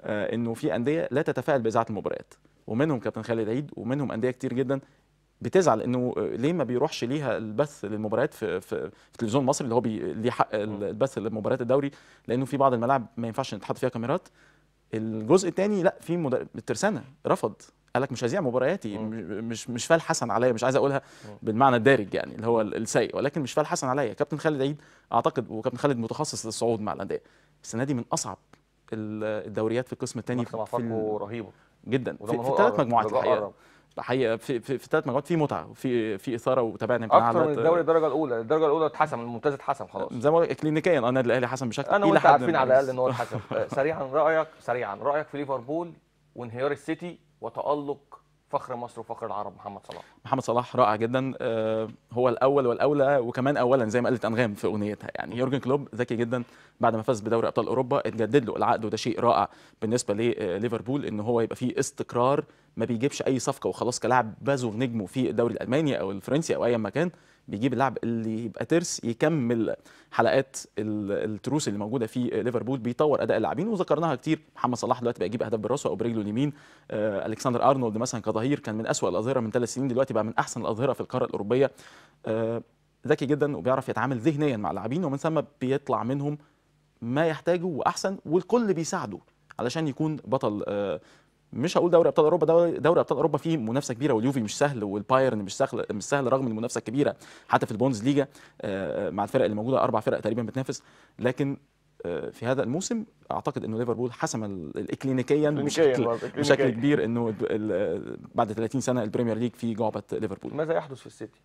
آه انه في انديه لا تتفاعل باذاعه المباريات ومنهم كابتن خالد عيد ومنهم انديه كتير جدا بتزعل انه آه، ليه ما بيروحش ليها البث للمباريات في في, في المصري اللي هو ليه حق البث لمباريات الدوري لانه في بعض الملاعب ما ينفعش نتحط فيها كاميرات الجزء الثاني لا في الترسانه رفض قال لك مش هذيع مبارياتي مش مش فال حسن عليا مش عايز اقولها بالمعنى الدارج يعني اللي هو السيء ولكن مش فال حسن عليا كابتن خالد عيد اعتقد وكابتن خالد متخصص للصعود مع الانديه السنه دي من اصعب الدوريات في القسم الثاني في, في رهيبه جدا في, في ثلاث مجموعات الحقيقه حقيقه في في, في ثلاث مجموعات في متعه وفي في اثاره وتابعنا اكتر من الدوري الدرجه الاولى الدرجه الاولى اتحسم الممتاز اتحسم خلاص زي ما كلينيكيا اه النادي الاهلي حسم بشكل انا وانت عارفين على الاقل ان هو اتحسم سريعا رايك سريعا رايك في ليفربول وانهيار السيتي وتالق فخر مصر وفخر العرب محمد صلاح محمد صلاح رائع جدا آه، هو الاول والاولى وكمان اولا زي ما قالت انغام في اغنيتها يعني يورجن كلوب ذكي جدا بعد ما فاز بدوري ابطال اوروبا اتجدد له العقد وده شيء رائع بالنسبه لليفربول آه، ان هو يبقى فيه استقرار ما بيجيبش اي صفقه وخلاص كلاعب بازغ نجمه في الدوري الالماني او الفرنسي او ايا ما كان بيجيب اللاعب اللي يبقى ترس يكمل حلقات التروس اللي موجوده في ليفربول بيطور اداء اللاعبين وذكرناها كتير محمد صلاح دلوقتي بقى يجيب اهداف براسه او برجله اليمين آه الكسندر ارنولد مثلا كظهير كان من أسوأ الاظهره من ثلاث سنين دلوقتي بقى من احسن الاظهره في القاره الاوروبيه آه، ذكي آه جدا وبيعرف يتعامل ذهنيا مع اللاعبين ومن ثم بيطلع منهم ما يحتاجه واحسن والكل بيساعده علشان يكون بطل آه، مش هقول دوري ابطال اوروبا دوري ابطال اوروبا فيه منافسه كبيره واليوفي مش سهل والبايرن مش سهل مش سهل رغم المنافسه الكبيره حتى في البونز ليجا آه، آه، مع الفرق اللي موجوده اربع فرق تقريبا بتنافس لكن آه، في هذا الموسم اعتقد انه ليفربول حسم اكلينيكيا بشكل بشكل كبير انه بعد 30 سنه البريمير ليج في جعبه ليفربول ماذا يحدث في السيتي؟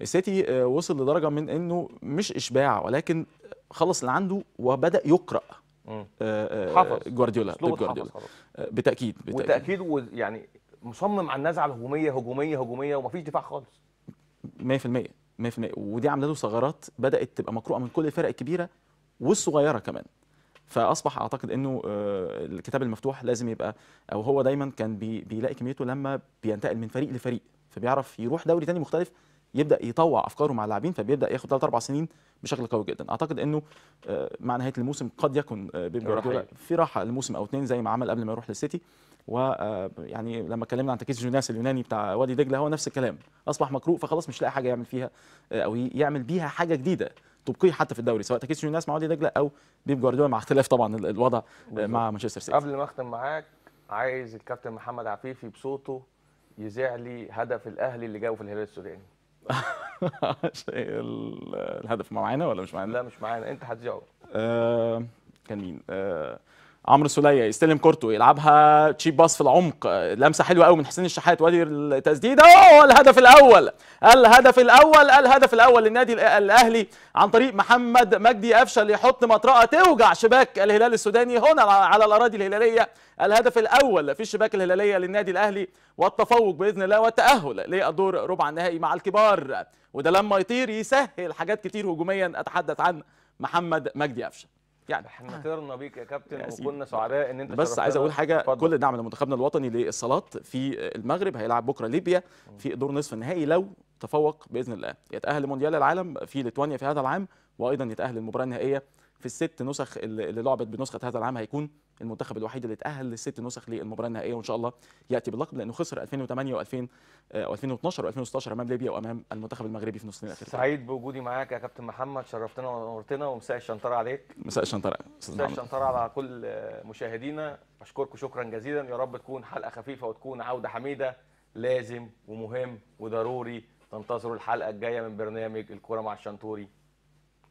السيتي وصل لدرجه من انه مش اشباع ولكن خلص اللي عنده وبدا يقرا حفظ جوارديولا جوارديولا حفظ حفظ. بتاكيد, بتأكيد. وتاكيد يعني مصمم على النزعه الهجوميه هجوميه هجوميه ومفيش دفاع خالص 100% 100% ودي عامله له ثغرات بدات تبقى مقروءه من كل الفرق الكبيره والصغيره كمان فاصبح اعتقد انه آه، الكتاب المفتوح لازم يبقى او هو دايما كان بيلاقي كميته لما بينتقل من فريق لفريق فبيعرف يروح دوري تاني مختلف يبدا يطوع افكاره مع اللاعبين فبيبدا ياخد ثلاث اربع سنين بشكل قوي جدا اعتقد انه آه، مع نهايه الموسم قد يكون آه، بيب جوارديولا في راحه الموسم او اثنين زي ما عمل قبل ما يروح للسيتي ويعني آه، لما اتكلمنا عن تكيس جوناس اليوناني بتاع وادي دجله هو نفس الكلام اصبح مكروه فخلاص مش لاقي حاجه يعمل فيها او يعمل بيها حاجه جديده تبقيه حتى في الدوري سواء تكيس جوناس مع وادي دجله او بيب جوارديولا مع اختلاف طبعا الوضع مع مانشستر سيتي قبل ما اختم معاك عايز الكابتن محمد عفيفي بصوته يذيع لي هدف الاهلي اللي جابه في الهلال السوداني الهدف معانا ولا مش معانا؟ لا مش معانا انت هتجاوب آه كان مين؟ آه عمرو سليه يستلم كورته يلعبها تشيب باص في العمق لمسه حلوه قوي من حسين الشحات وادي التسديده اوه الهدف الاول الهدف الاول الهدف الاول للنادي الاهلي عن طريق محمد مجدي قفشه اللي يحط مطرقه توجع شباك الهلال السوداني هنا على الاراضي الهلاليه الهدف الاول في الشباك الهلاليه للنادي الاهلي والتفوق باذن الله والتاهل للدور ربع النهائي مع الكبار وده لما يطير يسهل حاجات كتير هجوميا اتحدث عن محمد مجدي قفشه يعني احنا طرنا بيك يا كابتن وكنا سعداء ان انت بس عايز اقول حاجه فضل. كل الدعم لمنتخبنا الوطني للصالات في المغرب هيلعب بكره ليبيا في دور نصف النهائي لو تفوق باذن الله يتاهل لمونديال العالم في ليتوانيا في هذا العام وايضا يتاهل للمباراه النهائيه في الست نسخ اللي لعبت بنسخه هذا العام هيكون المنتخب الوحيد اللي اتاهل للست نسخ للمباراه النهائيه وان شاء الله ياتي باللقب لانه خسر 2008 و2000 و2012 و2016 امام ليبيا وامام المنتخب المغربي في النصفين الاخير سعيد بوجودي معاك يا كابتن محمد شرفتنا ونورتنا ومساء الشنطره عليك مساء الشنطره مساء الشنطره على كل مشاهدينا بشكركم شكرا جزيلا يا رب تكون حلقه خفيفه وتكون عوده حميده لازم ومهم وضروري تنتظروا الحلقه الجايه من برنامج الكوره مع الشنطوري